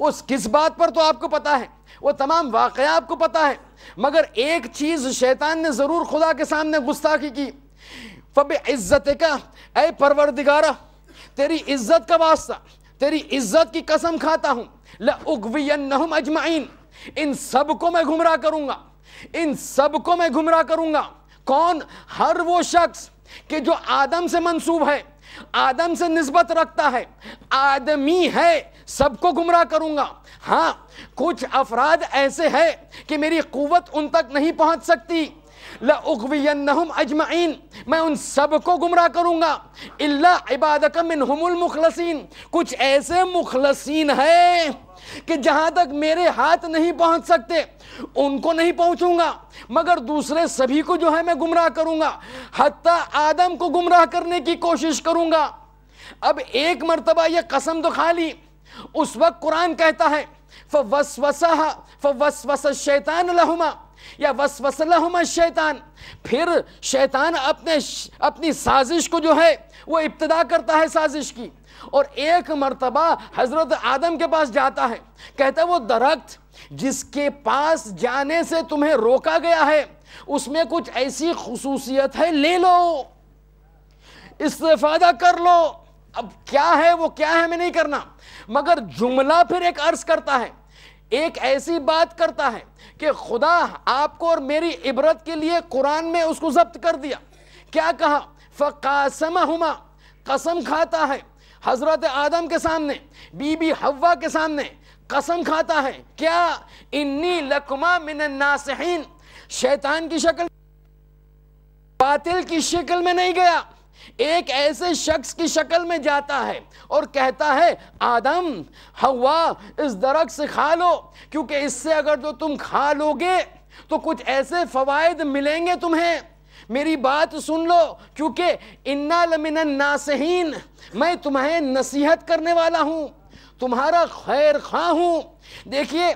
उस किस बात पर तो आपको पता है वो तमाम वाक़ आपको पता है मगर एक चीज़ शैतान ने ज़रूर खुदा के सामने गुस्ताखी की फब इज़्ज़त का ए परवरदिगारा तेरी इज़्ज़त का वास्ता तेरी इज़्ज़त की कसम खाता हूँ लगवियन अजमाइन इन सब को मैं गुमराह करूँगा इन सब को मैं घुमरा करूँगा कौन हर वो शख्स कि जो आदम से मंसूब है आदम से निस्बत रखता है आदमी है सबको गुमराह करूंगा हाँ कुछ अफराद ऐसे हैं कि मेरी कुवत उन तक नहीं पहुंच सकती लघवियम अजमाइन मैं उन सब को गुमराह करूँगा अल्ला इबादक मिन मुखलसिन कुछ ऐसे मुखलसिन है कि जहां तक मेरे हाथ नहीं पहुँच सकते उनको नहीं पहुँचूंगा मगर दूसरे सभी को जो है मैं गुमराह करूंगा हती आदम को गुमराह करने की कोशिश करूंगा अब एक मरतबा यह कसम तो खा ली उस वक्त कुरान कहता है फवसवसा फवसवस शैतान लहुमा या वस वसलहुमा शैतान फिर शैतान अपने अपनी साजिश को जो है वो इब्तदा करता है साजिश की और एक मरतबा हज़रत आदम के पास जाता है कहता है वो दरख्त जिसके पास जाने से तुम्हें रोका गया है उसमें कुछ ऐसी खसूसियत है ले लो इस्तेफादा कर लो अब क्या है वो क्या है मैं नहीं करना मगर जुमला फिर एक अर्ज करता है एक ऐसी बात करता है कि खुदा आपको और मेरी इबरत के लिए कुरान में उसको जब्त कर दिया क्या कहा फ़कासम हुमा कसम खाता है हज़रत आदम के सामने बीबी हवा के सामने कसम खाता है क्या इन्नी लकमा मिन नासहीन शैतान की शक्ल बातिल की शक्ल में नहीं गया एक ऐसे शख्स की शक्ल में जाता है और कहता है आदम हवा इस दरख से खा लो क्योंकि इससे अगर तो तुम खा लोगे तो कुछ ऐसे फवायद मिलेंगे तुम्हें मेरी बात सुन लो क्योंकि इन्ना लमिन नासहीन मैं तुम्हें नसीहत करने वाला हूँ तुम्हारा खैर खां हूँ देखिए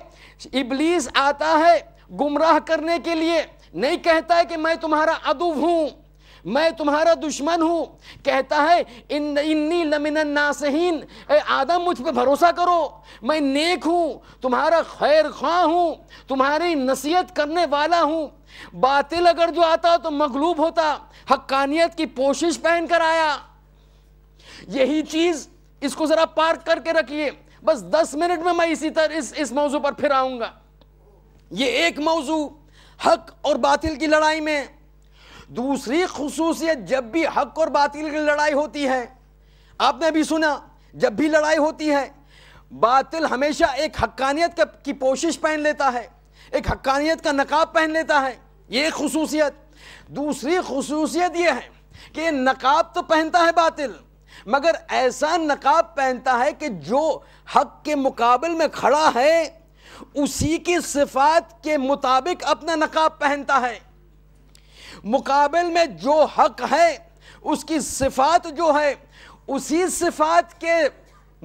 इबलीस आता है गुमराह करने के लिए नहीं कहता है कि मैं तुम्हारा अदुब हूँ मैं तुम्हारा दुश्मन हूँ कहता है इन इन्नी लमिन नासहीन आदम मुझ पर भरोसा करो मैं नेक हूँ तुम्हारा खैर खां हूँ तुम्हारी नसीहत करने वाला हूँ बातिल अगर जो आता तो मगलूब होता हक्कानियत की पोशिश पहन कर आया यही चीज़ इसको ज़रा पार्क करके रखिए बस दस मिनट में मैं इसी तरह इस इस मौजू पर फिर आऊंगा ये एक मौजू हक और बातिल की लड़ाई में दूसरी खसूसियत जब भी हक और बातिल की लड़ाई होती है आपने भी सुना जब भी लड़ाई होती है बातिल हमेशा एक हक्कानियत की पोशिश पहन लेता है एक हक्कानियत का नकाब पहन लेता है ये एक खसूसियत दूसरी खसूसियत यह है कि नकाब तो पहनता है बातिल मगर ऐसा नकाब पहनता है कि जो हक के मुकाबल में खड़ा है उसी की सिफात के मुताबिक अपना नकाब पहनता है मुकाबल में जो हक है उसकी सिफात जो है उसी सिफात के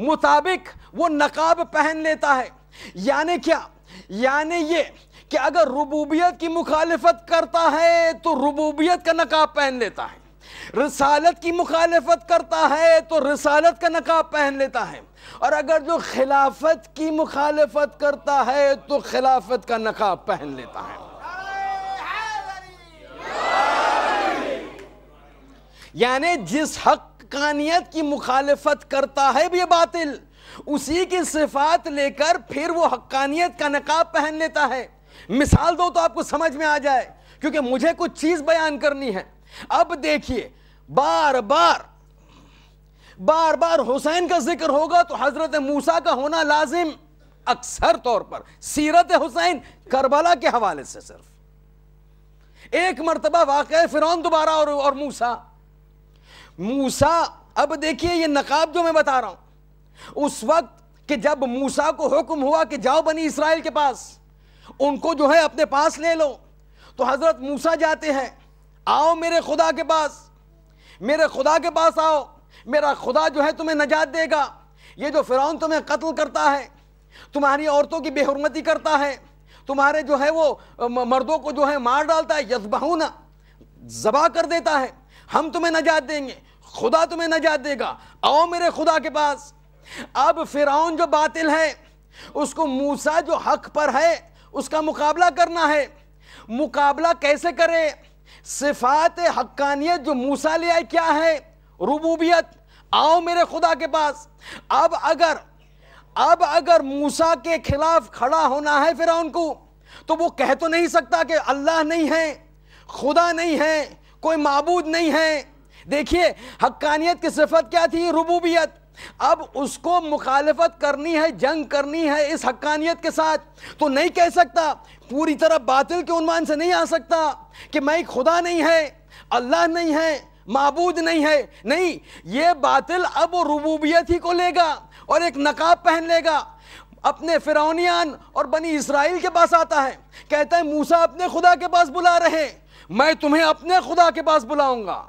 मुताबिक वो नकाब पहन लेता है यानी क्या यानी ये कि अगर रबूबियत की मुखालफत करता है तो रबूबियत का नकाब पहन लेता है रसालत की मुखालफत करता है तो रसालत का नकाब पहन लेता है और अगर जो खिलाफत की मुखालफत करता है तो खिलाफत का नकाब पहन लेता है यानी जिस हकानियत की मुखालफत करता है भी बातिल उसी की सिफात लेकर फिर वो हकानियत का नकाब पहन लेता है मिसाल दो तो आपको समझ में आ जाए क्योंकि मुझे कुछ चीज बयान करनी है अब देखिए बार बार बार बार हुसैन का जिक्र होगा तो हजरत मूसा का होना लाजिम अक्सर तौर पर सीरत हुसैन करबला के हवाले से सिर्फ एक मरतबा वाक़ फिर दोबारा और, और मूसा मूसा अब देखिए ये नकाब जो मैं बता रहा हूं उस वक्त कि जब मूसा को हुक्म हुआ कि जाओ बनी इसराइल के पास उनको जो है अपने पास ले लो तो हजरत मूसा जाते हैं आओ मेरे खुदा के पास मेरे खुदा के पास आओ मेरा खुदा जो है तुम्हें नजात देगा ये जो फिरौन तुम्हें कत्ल करता है तुम्हारी औरतों की बेहरमती करता है तुम्हारे जो है वो मर्दों को जो है मार डालता है यजबाहूना जबा कर देता है हम तुम्हें नजात देंगे खुदा तुम्हें नजात देगा आओ मेरे खुदा के पास अब फिरौन जो बातिल है उसको मूसा जो हक पर है उसका मुकाबला करना है मुकाबला कैसे करें सिफात हक्कानियत जो मूसा ले आए क्या है रबूबियत आओ मेरे खुदा के पास अब अगर अब अगर मूसा के खिलाफ खड़ा होना है फिराउन को तो वो कह तो नहीं सकता कि अल्लाह नहीं है खुदा नहीं है कोई मबूद नहीं है देखिए हक्कानियत की सिफत क्या थी रबूबियत अब उसको मुखालफत करनी है जंग करनी है इस हक्कानियत के साथ तो नहीं कह सकता पूरी तरह बातिल के उन्मान से नहीं आ सकता कि मैं खुदा नहीं है अल्लाह नहीं है मबूद नहीं है नहीं ये बातिल अब रबूबियत ही को लेगा और एक नकाब पहन लेगा अपने फिरौनियान और बनी इसराइल के पास आता है कहता है मूसा अपने खुदा के पास बुला रहे हैं मैं तुम्हें अपने खुदा के पास बुलाऊंगा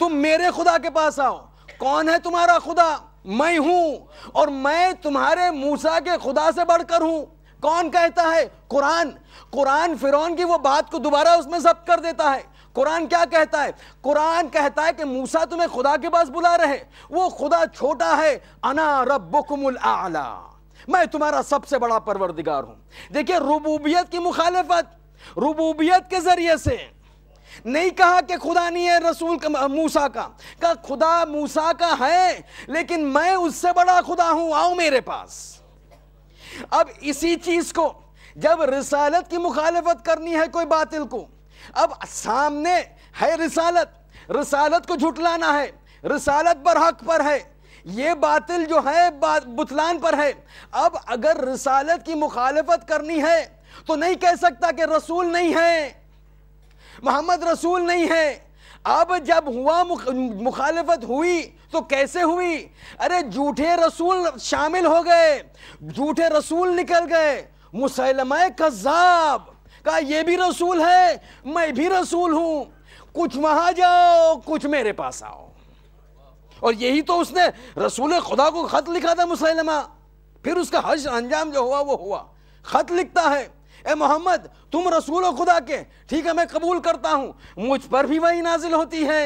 तुम मेरे खुदा के पास आओ कौन है तुम्हारा खुदा मैं हूं और मैं तुम्हारे मूसा के खुदा से बढ़कर हूं कौन कहता है कुरान कुरान फिर की वो बात को दोबारा उसमें जब्त कर देता है कुरान क्या कहता है कुरान कहता है कि मूसा तुम्हें खुदा के पास बुला रहे वो खुदा छोटा है अना रब्बुकुमुल आला मैं तुम्हारा सबसे बड़ा परवरदिगार हूं देखिए रुबूबियत की मुखालफत रुबूबियत के जरिए से नहीं कहा कि खुदा नहीं है रसूल का मूसा का कहा खुदा मूसा का है लेकिन मैं उससे बड़ा खुदा हूं आओ मेरे पास अब इसी चीज को जब रिसालत की मुखालफत करनी है कोई बातिल को अब सामने है रिसालत रिसालत को झुटलाना है रिसालत पर हक पर है ये बातिल जो है बुतलान पर है अब अगर रिसालत की मुखालफत करनी है तो नहीं कह सकता कि रसूल नहीं है मोहम्मद रसूल नहीं है अब जब हुआ मुखालफत हुई तो कैसे हुई अरे झूठे रसूल शामिल हो गए झूठे रसूल निकल गए मुसलम कज़ाब का ये भी रसूल है मैं भी रसूल हूं कुछ वहां जाओ कुछ मेरे पास आओ और यही तो उसने रसूल खुदा को ख़त लिखा था मुसलमा फिर उसका हज अंजाम जो हुआ वो हुआ ख़त लिखता है ए मोहम्मद तुम रसूल खुदा के ठीक है मैं कबूल करता हूँ मुझ पर भी वही नाजिल होती है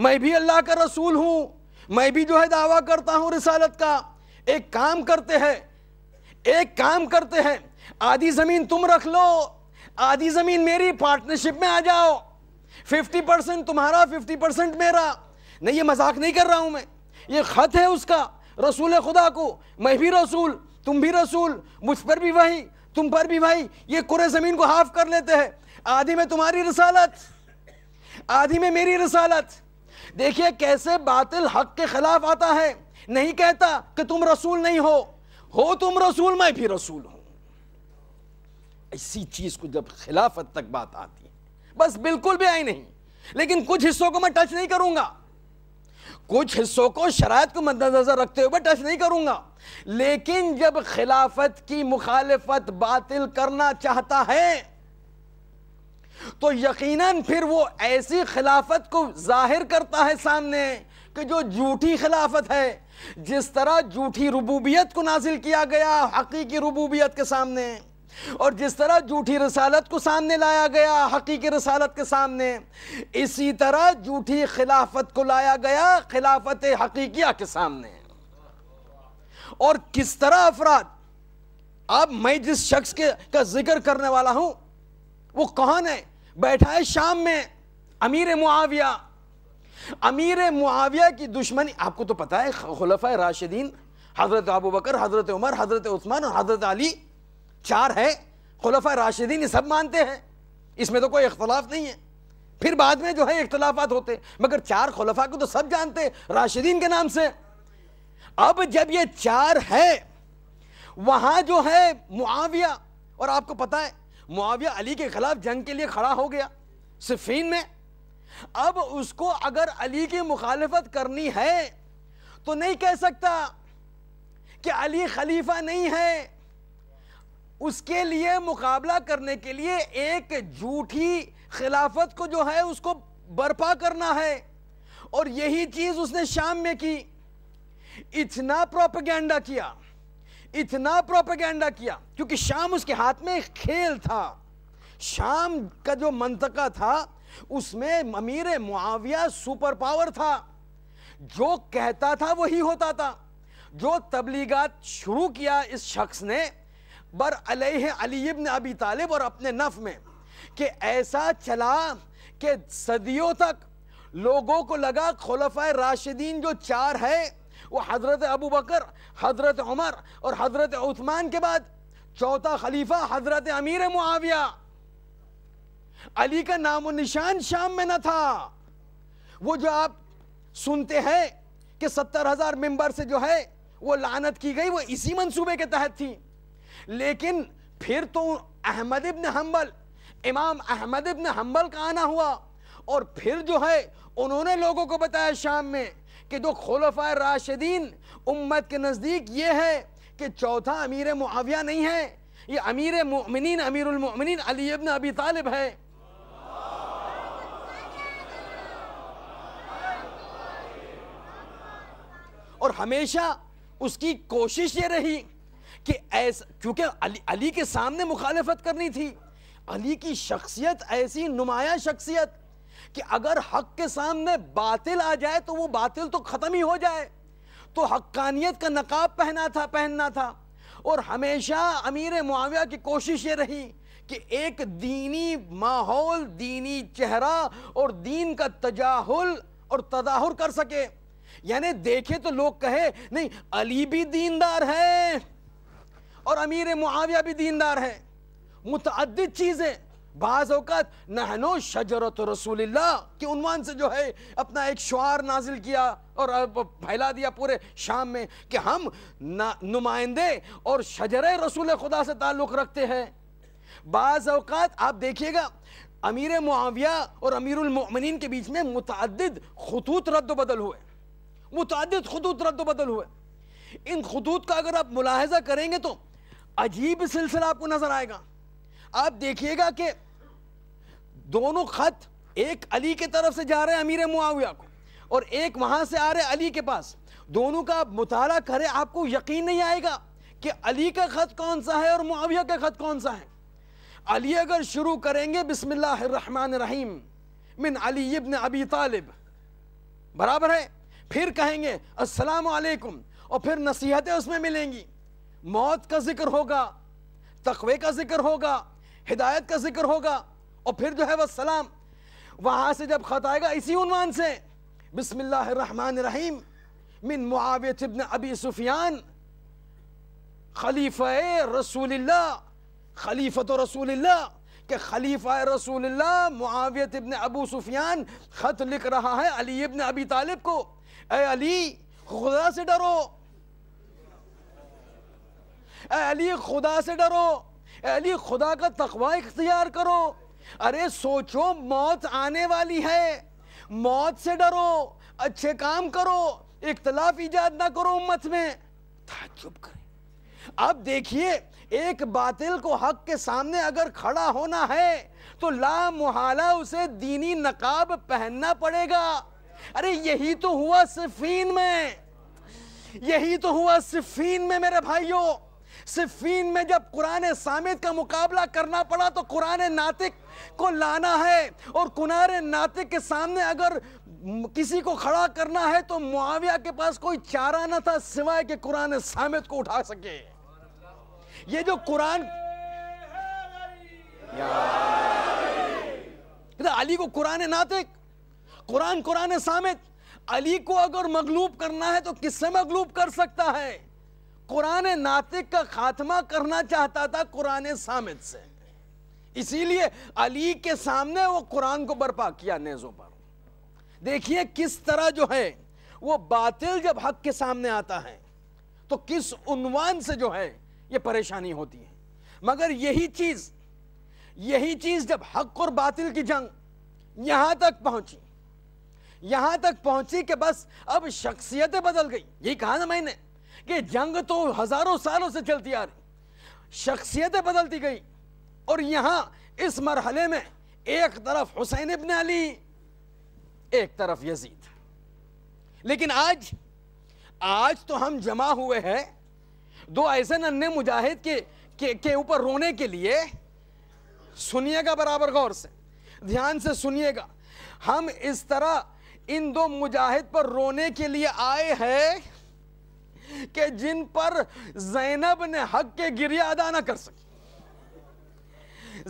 मैं भी अल्लाह का रसूल हूँ मैं भी जो है दावा करता हूँ रिसालत का एक काम करते हैं एक काम करते हैं आधी ज़मीन तुम रख लो आधी ज़मीन मेरी पार्टनरशिप में आ जाओ फिफ्टी परसेंट तुम्हारा फिफ्टी परसेंट मेरा नहीं ये मजाक नहीं कर रहा हूं मैं ये ख़त है उसका रसूल खुदा को मैं भी रसूल तुम भी रसूल मुझ पर भी वही तुम पर भी भाई ये कुरे ज़मीन को हाफ कर लेते हैं आधी में तुम्हारी रसालत आधी में मेरी रसालत देखिए कैसे बातिल हक के खिलाफ आता है नहीं कहता कि तुम रसूल नहीं हो हो तुम रसूल मैं भी रसूल हूं ऐसी चीज को जब खिलाफत तक बात आती है बस बिल्कुल भी आई नहीं लेकिन कुछ हिस्सों को मैं टच नहीं करूंगा कुछ हिस्सों को शरात को मद्दनजर रखते हुए टच नहीं करूंगा लेकिन जब खिलाफत की मुखालफत बातिल करना चाहता है तो यकीनन फिर वो ऐसी खिलाफत को जाहिर करता है सामने कि जो झूठी खिलाफत है जिस तरह झूठी रबूबियत को नाजिल किया गया हकीकी रबूबियत के सामने और जिस तरह झूठी रसालत को सामने लाया गया हकीकी रसालत के सामने इसी तरह झूठी खिलाफत को लाया गया खिलाफत हकीकिया के सामने और किस तरह अफराद अब मैं जिस शख्स के का जिक्र करने वाला हूं वो कौन है बैठा है शाम में अमीर मुआविया अमीर मुआविया की दुश्मनी आपको तो पता है खुलफा राशिदीन हजरत अबू बकर हजरत उमर हजरत उस्मान और हजरत अली चार है खुलफा राशिदीन ये सब मानते हैं इसमें तो कोई इख्तलाफ नहीं है फिर बाद में जो है इख्तलाफात होते मगर चार खुलफा को तो सब जानते राशिदीन के नाम से अब जब ये चार है वहां जो है मुआविया और आपको पता है मुआविया अली के खिलाफ जंग के लिए खड़ा हो गया सिफीन में अब उसको अगर अली की मुखालफत करनी है तो नहीं कह सकता कि अली खलीफा नहीं है उसके लिए मुकाबला करने के लिए एक झूठी खिलाफत को जो है उसको बर्पा करना है और यही चीज उसने शाम में की इतना प्रोपेगेंडा किया इतना प्रोपेगेंडा किया क्योंकि शाम उसके हाथ में खेल था शाम का जो मंतका था उसमें अमीर मुआविया सुपर पावर था जो कहता था वही होता था जो तबलीगत शुरू किया इस शख्स ने बर अली इब्न अबी तालिब और अपने नफ में कि ऐसा चला कि सदियों तक लोगों को लगा खलफा राशिदीन जो चार है वो हज़रत अबू बकर हज़रत उमर और हज़रत उस्मान के बाद चौथा खलीफा हज़रत अमीर मुआविया अली का नाम निशान शाम में न था वो जो आप सुनते हैं कि सत्तर हज़ार मेंबर से जो है वो लानत की गई वो इसी मंसूबे के तहत थी लेकिन फिर तो अहमद इब्न हम्बल इमाम अहमद इब्न हम्बल का आना हुआ और फिर जो है उन्होंने लोगों को बताया शाम में कि जो खलफा राशिदीन उम्मत के नज़दीक ये है कि चौथा अमीर मुआविया नहीं है ये अमीर मोमिन अमीरमिन अली इबन अबी तालिब है और हमेशा उसकी कोशिश ये रही कि ऐसा क्योंकि अली, अली के सामने मुखालफत करनी थी अली की शख्सियत ऐसी नुमाया शख्सियत कि अगर हक के सामने बातिल आ जाए तो वो बातिल तो ख़त्म ही हो जाए तो हक्कानियत का नकाब पहना था पहनना था और हमेशा अमीर मुआविया की कोशिश ये रही कि एक दीनी माहौल दीनी चेहरा और दीन का तजाहुल और तदाहुर कर सके यानी देखे तो लोग कहे नहीं अली भी दीनदार है और अमीर मुआविया भी दीनदार है मुतद चीज़ें बाज़ नहनो शजरत रसूल के उनवान से जो है अपना एक शुआर नाजिल किया और फैला दिया पूरे शाम में कि हम नुमाइंदे और शजर रसूल खुदा से ताल्लुक़ रखते हैं बाज़ अवत आप देखिएगा अमीर मुआविया और अमीरमिन के बीच में मुतद खतूत रद्द बदल हुए मुतद खतूत रद्द बदल हुए इन खतूत का अगर आप मुलाहजा करेंगे तो अजीब सिलसिला आपको नजर आएगा आप देखिएगा कि दोनों खत एक अली के तरफ से जा रहे हैं अमीर मुआविया को और एक वहां से आ रहे अली के पास दोनों का आप मुताला करें आपको यकीन नहीं आएगा कि अली का खत कौन सा है और मुआविया का खत कौन सा है अली अगर शुरू करेंगे बिस्मिल्लाहमान रहीम मिन अली इब्न अबी तालिब बराबर है फिर कहेंगे अस्सलाम और फिर नसीहतें उसमें मिलेंगी मौत का जिक्र होगा तकवे का जिक्र होगा हिदायत का जिक्र होगा और फिर जो है वह सलाम वहां से जब खत आएगा इसी उनवान से बिसमान मिन मुआवियत इबन अबी सुफियान खलीफ़ रसूल तो रसूल के खलीफा रसूल मुआवत इबन अबू सुफियान ख़त लिख रहा है अली इबन अबी तालिब को ए अली खुदा से डरो अली खुदा से डरो अली खुदा का तकवा इख्तियार करो अरे सोचो मौत आने वाली है मौत से डरो अच्छे काम करो इख्तलाफ ईजाद ना करो उम्मत में ताजुब करें अब देखिए एक बातिल को हक के सामने अगर खड़ा होना है तो ला मुहाला उसे दीनी नकाब पहनना पड़ेगा अरे यही तो हुआ सिफीन में यही तो हुआ सिफीन में मेरे भाइयों सिफीन में जब कुरान सामिद का मुकाबला करना पड़ा तो कुरान नातिक को लाना है और कुरान नातिक के सामने अगर किसी को खड़ा करना है तो मुआविया के पास कोई चारा ना था सिवाय के कुरान सामिद को उठा सके ये जो कुरान अली को कुरान नातिक कुरान कुरान सामिद अली को अगर मगलूब करना है तो किससे मगलूब कर सकता है कुरान नातिक का खात्मा करना चाहता था कुरान सामिद से इसीलिए अली के सामने वो कुरान को बर्पा किया नेजों पर देखिए किस तरह जो है वो बातिल जब हक के सामने आता है तो किस उन्वान से जो है ये परेशानी होती है मगर यही चीज यही चीज जब हक और बातिल की जंग यहां तक पहुंची यहां तक पहुंची कि बस अब शख्सियतें बदल गई यही कहा ना मैंने कि जंग तो हज़ारों सालों से चलती आ रही शख्सियतें बदलती गई और यहां इस मरहले में एक तरफ हुसैन इबन अली एक तरफ यजीद लेकिन आज आज तो हम जमा हुए हैं दो ऐसे नन्हे मुजाहिद के के के ऊपर रोने के लिए सुनिएगा बराबर गौर से ध्यान से सुनिएगा हम इस तरह इन दो मुजाहिद पर रोने के लिए आए हैं कि जिन पर जैनब ने हक के गिरिया अदा ना कर सकी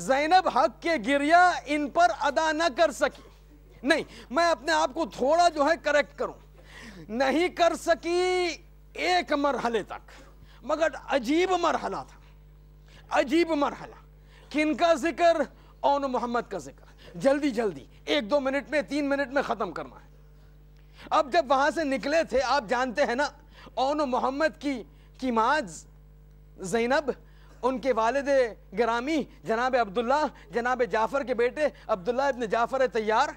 जैनब हक के गिरिया इन पर अदा ना कर सकी नहीं मैं अपने आप को थोड़ा जो है करेक्ट करूं नहीं कर सकी एक मरहले तक मगर अजीब मरहला था अजीब मरहला किन का जिक्र ओन मोहम्मद का जिक्र जल्दी जल्दी एक दो मिनट में तीन मिनट में ख़त्म करना है अब जब वहां से निकले थे आप जानते हैं ना ओन मोहम्मद की कीमाज जैनब उनके वालद ग्रामी जनाब अब्दुल्ला जनाब जाफ़र के बेटे अब्दुल्ला इबन जाफ़र तैयार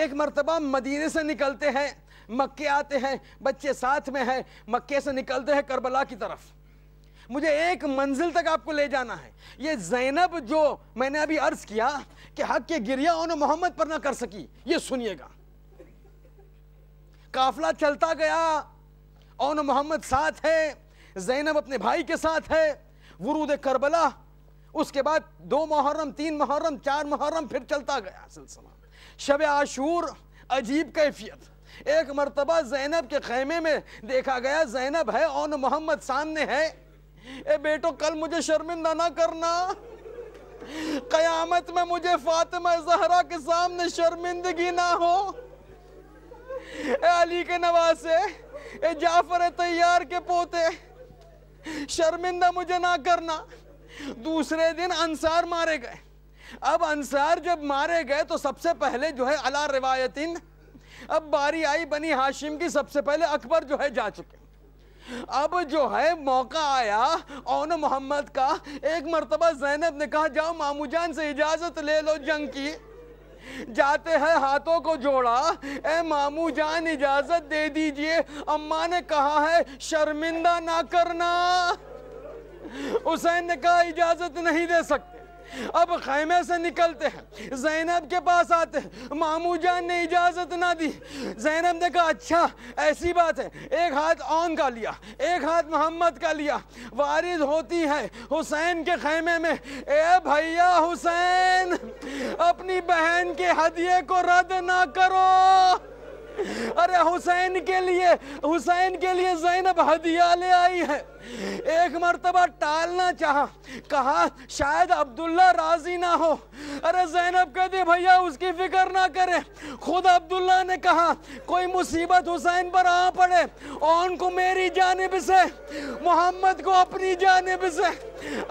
एक मरतबा मदीने से निकलते हैं मक्के आते हैं बच्चे साथ में हैं मक्के से निकलते हैं करबला की तरफ मुझे एक मंजिल तक आपको ले जाना है ये जैनब जो मैंने अभी अर्ज किया कि हक के गिरिया उन्होंने मोहम्मद पर ना कर सकी ये सुनिएगा काफिला चलता गया ओन मोहम्मद साथ है जैनब अपने भाई के साथ है वरूद करबला उसके बाद दो मुहर्रम तीन मुहर्रम चार मुहर्रम फिर चलता गया सिलसिला शब आशूर अजीब कैफियत एक मरतबा जैनब के खैमे में देखा गया जैनब है ओन मोहम्मद सामने है ए बेटो कल मुझे शर्मिंदा ना करना कयामत में मुझे फातिमा जहरा के सामने शर्मिंदगी ना हो ए अली के नवासे ए जाफर तैयार के पोते शर्मिंदा मुझे ना करना दूसरे दिन अंसार मारे गए अब अंसार जब मारे गए तो सबसे पहले जो है अला रिवायतिन अब बारी आई बनी हाशिम की सबसे पहले अकबर जो है जा चुके अब जो है मौका आया ओन मोहम्मद का एक मरतबा जैनब ने कहा जाओ मामूजान से इजाज़त ले लो जंग की जाते हैं हाथों को जोड़ा ए मामू जान इजाजत दे दीजिए अम्मा ने कहा है शर्मिंदा ना करना हुसैन ने कहा इजाजत नहीं दे सकते अब खैमे से निकलते हैं जैनब के पास आते हैं मामू जान ने इजाज़त ना दी जैनब ने कहा अच्छा ऐसी बात है एक हाथ ऑन का लिया एक हाथ मोहम्मद का लिया वारिस होती है हुसैन के खैमे में ए भैया हुसैन अपनी बहन के हदिये को रद्द ना करो अरे हुसैन के लिए हुसैन के लिए जैनब हदिया ले आई है एक मरतबा टालना चाह कहा शायद अब्दुल्ला राजी ना हो अरे जैनब कहते भैया उसकी फिक्र ना करे खुद अब्दुल्ला ने कहा कोई मुसीबत हुसैन पर आ पड़े और उनको मेरी जानब से मोहम्मद को अपनी जानब से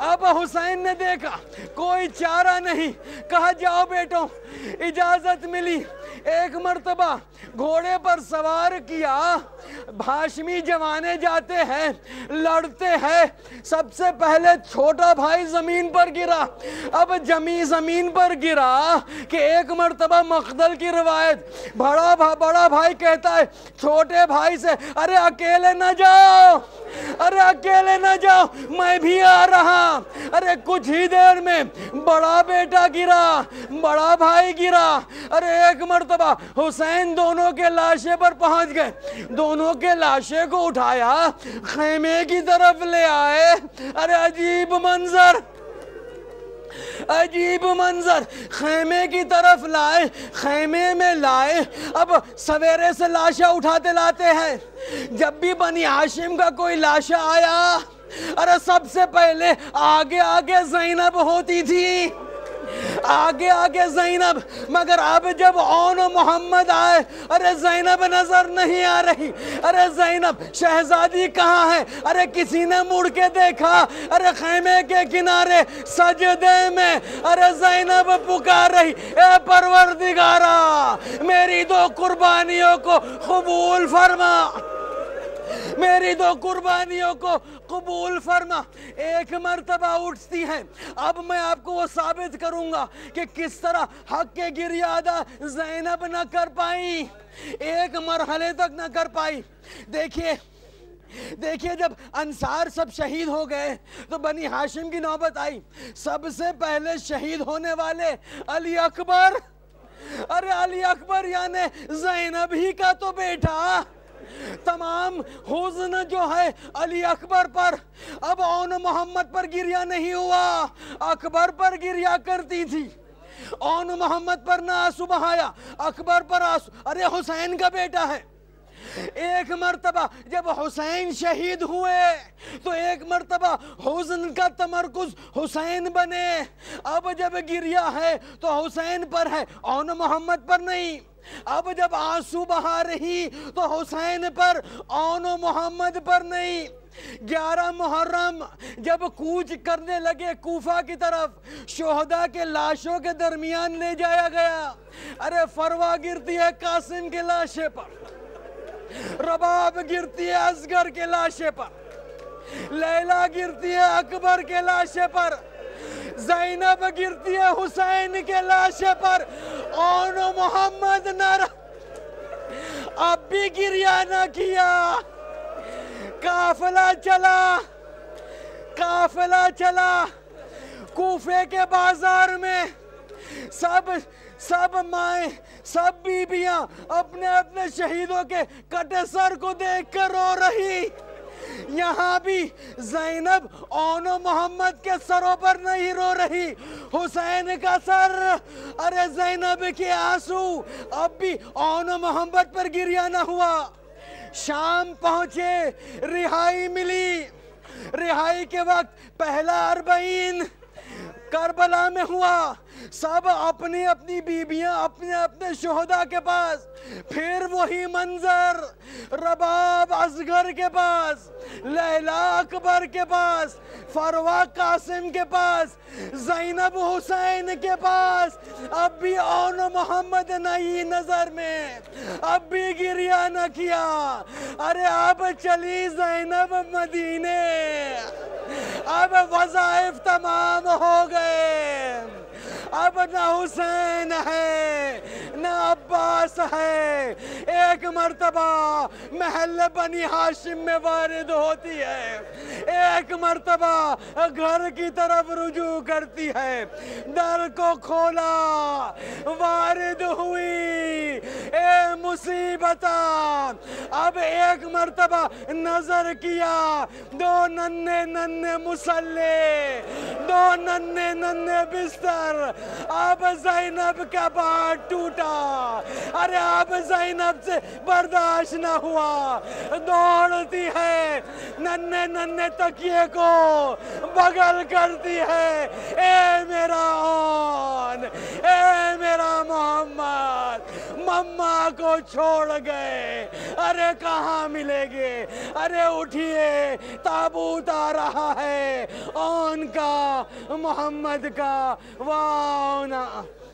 अब हुसैन ने देखा कोई चारा नहीं कहा जाओ बेटो इजाज़त मिली एक मरतबा घोड़े पर सवार किया भाषमी जवाने जाते हैं लड़ बढ़ते हैं सबसे पहले छोटा भाई ज़मीन पर गिरा अब जमी ज़मीन पर गिरा कि एक मरतबा मखदल की रवायत बड़ा भा, बड़ा भाई कहता है छोटे भाई से अरे अकेले ना जाओ अरे अकेले ना जाओ मैं भी आ रहा अरे कुछ ही देर में बड़ा बेटा गिरा बड़ा भाई गिरा अरे एक मरतबा हुसैन दोनों के लाशे पर पहुंच गए दोनों के लाशे को उठाया खेमे की तरफ ले आए अरे अजीब मंजर अजीब मंजर खेमे की तरफ लाए खेमे में लाए अब सवेरे से लाशा उठाते लाते हैं जब भी बनी हाशिम का कोई लाशा आया अरे सबसे पहले आगे आगे जैनब होती थी आगे आगे जैनब मगर अब जब ओन मोहम्मद आए अरे जैनब नजर नहीं आ रही अरे जैनब शहजादी कहाँ है अरे किसी ने मुड़ के देखा अरे खेमे के किनारे सजदे में अरे जैनब पुकार रही ए परवर मेरी दो कुर्बानियों को कबूल फरमा मेरी दो कुर्बानियों को कबूल फरमा एक मरतबा उठती है अब मैं आपको वो साबित करूंगा कि किस तरह हक के गिरियादा जैनब न कर पाई एक मरहले तक न कर पाई देखिए देखिए जब अंसार सब शहीद हो गए तो बनी हाशिम की नौबत आई सबसे पहले शहीद होने वाले अली अकबर अरे अली अकबर यानी जैनब ही का तो बेटा तमाम हुजन जो है अली अकबर पर अब ओन मोहम्मद पर गिरिया नहीं हुआ अकबर पर गिरिया करती थी ओन मोहम्मद पर ना आंसू बहाया अकबर पर आंसू अरे हुसैन का बेटा है एक मरतबा जब हुसैन शहीद हुए तो एक मरतबा हुसन का तमरकुज हुसैन बने अब जब गिरिया है तो हुसैन पर है ओन मोहम्मद पर नहीं अब जब आंसू बहा रही तो हुसैन पर ओन मोहम्मद पर नहीं ग्यारह मुहर्रम जब कूच करने लगे कूफा की तरफ शोहदा के लाशों के दरमियान ले जाया गया अरे फरवा गिरती है कासिम के लाशे पर रबाब गिरती है असगर के लाशे पर लैला गिरती है अकबर के लाशे पर जैनब गिरती है हुसैन के लाश पर ओनो मोहम्मद नर अब भी गिरिया न किया काफला चला काफला चला कूफे के बाजार में सब सब माए सब बीबियां अपने अपने शहीदों के कटे सर को देख कर रो रही यहाँ भी जैनब ओनो मोहम्मद के सरों पर नहीं रो रही हुसैन का सर अरे जैनब के आंसू अब भी ओनो मोहम्मद पर गिरिया ना हुआ शाम पहुंचे रिहाई मिली रिहाई के वक्त पहला अरबईन करबला में हुआ सब अपनी अपनी बीबियां अपने अपने शहदा के पास फिर वही मंजर रबाब असगर के पास लैला अकबर के पास फरवा कासिम के पास जैनब हुसैन के पास अब भी ओन मोहम्मद नई नजर में अब भी गिरिया न किया अरे अब चली जैनब मदीने अब वजाइफ तमाम हो गए Amen. अब ना हुसैन है ना अब्बास है एक मरतबा महल बनी हाशिम में वारद होती है एक मरतबा घर की तरफ रुजू करती है दर को खोला वारद हुई ए मुसीबत अब एक मरतबा नजर किया दो नन्हे नन्हे मुसल्ले दो नन्हे नन्हे बिस्तर अब जैनब का बाढ़ टूटा अरे अब जैनब से बर्दाश्त न हुआ दौड़ती है नन्ने नन्ने तकिए को बगल करती है ए मेरा ओन ए मेरा मोहम्मद मम्मा को छोड़ गए अरे कहाँ मिलेंगे अरे उठिए ताबूत आ रहा है ओन का मोहम्मद का वाह Oh, no.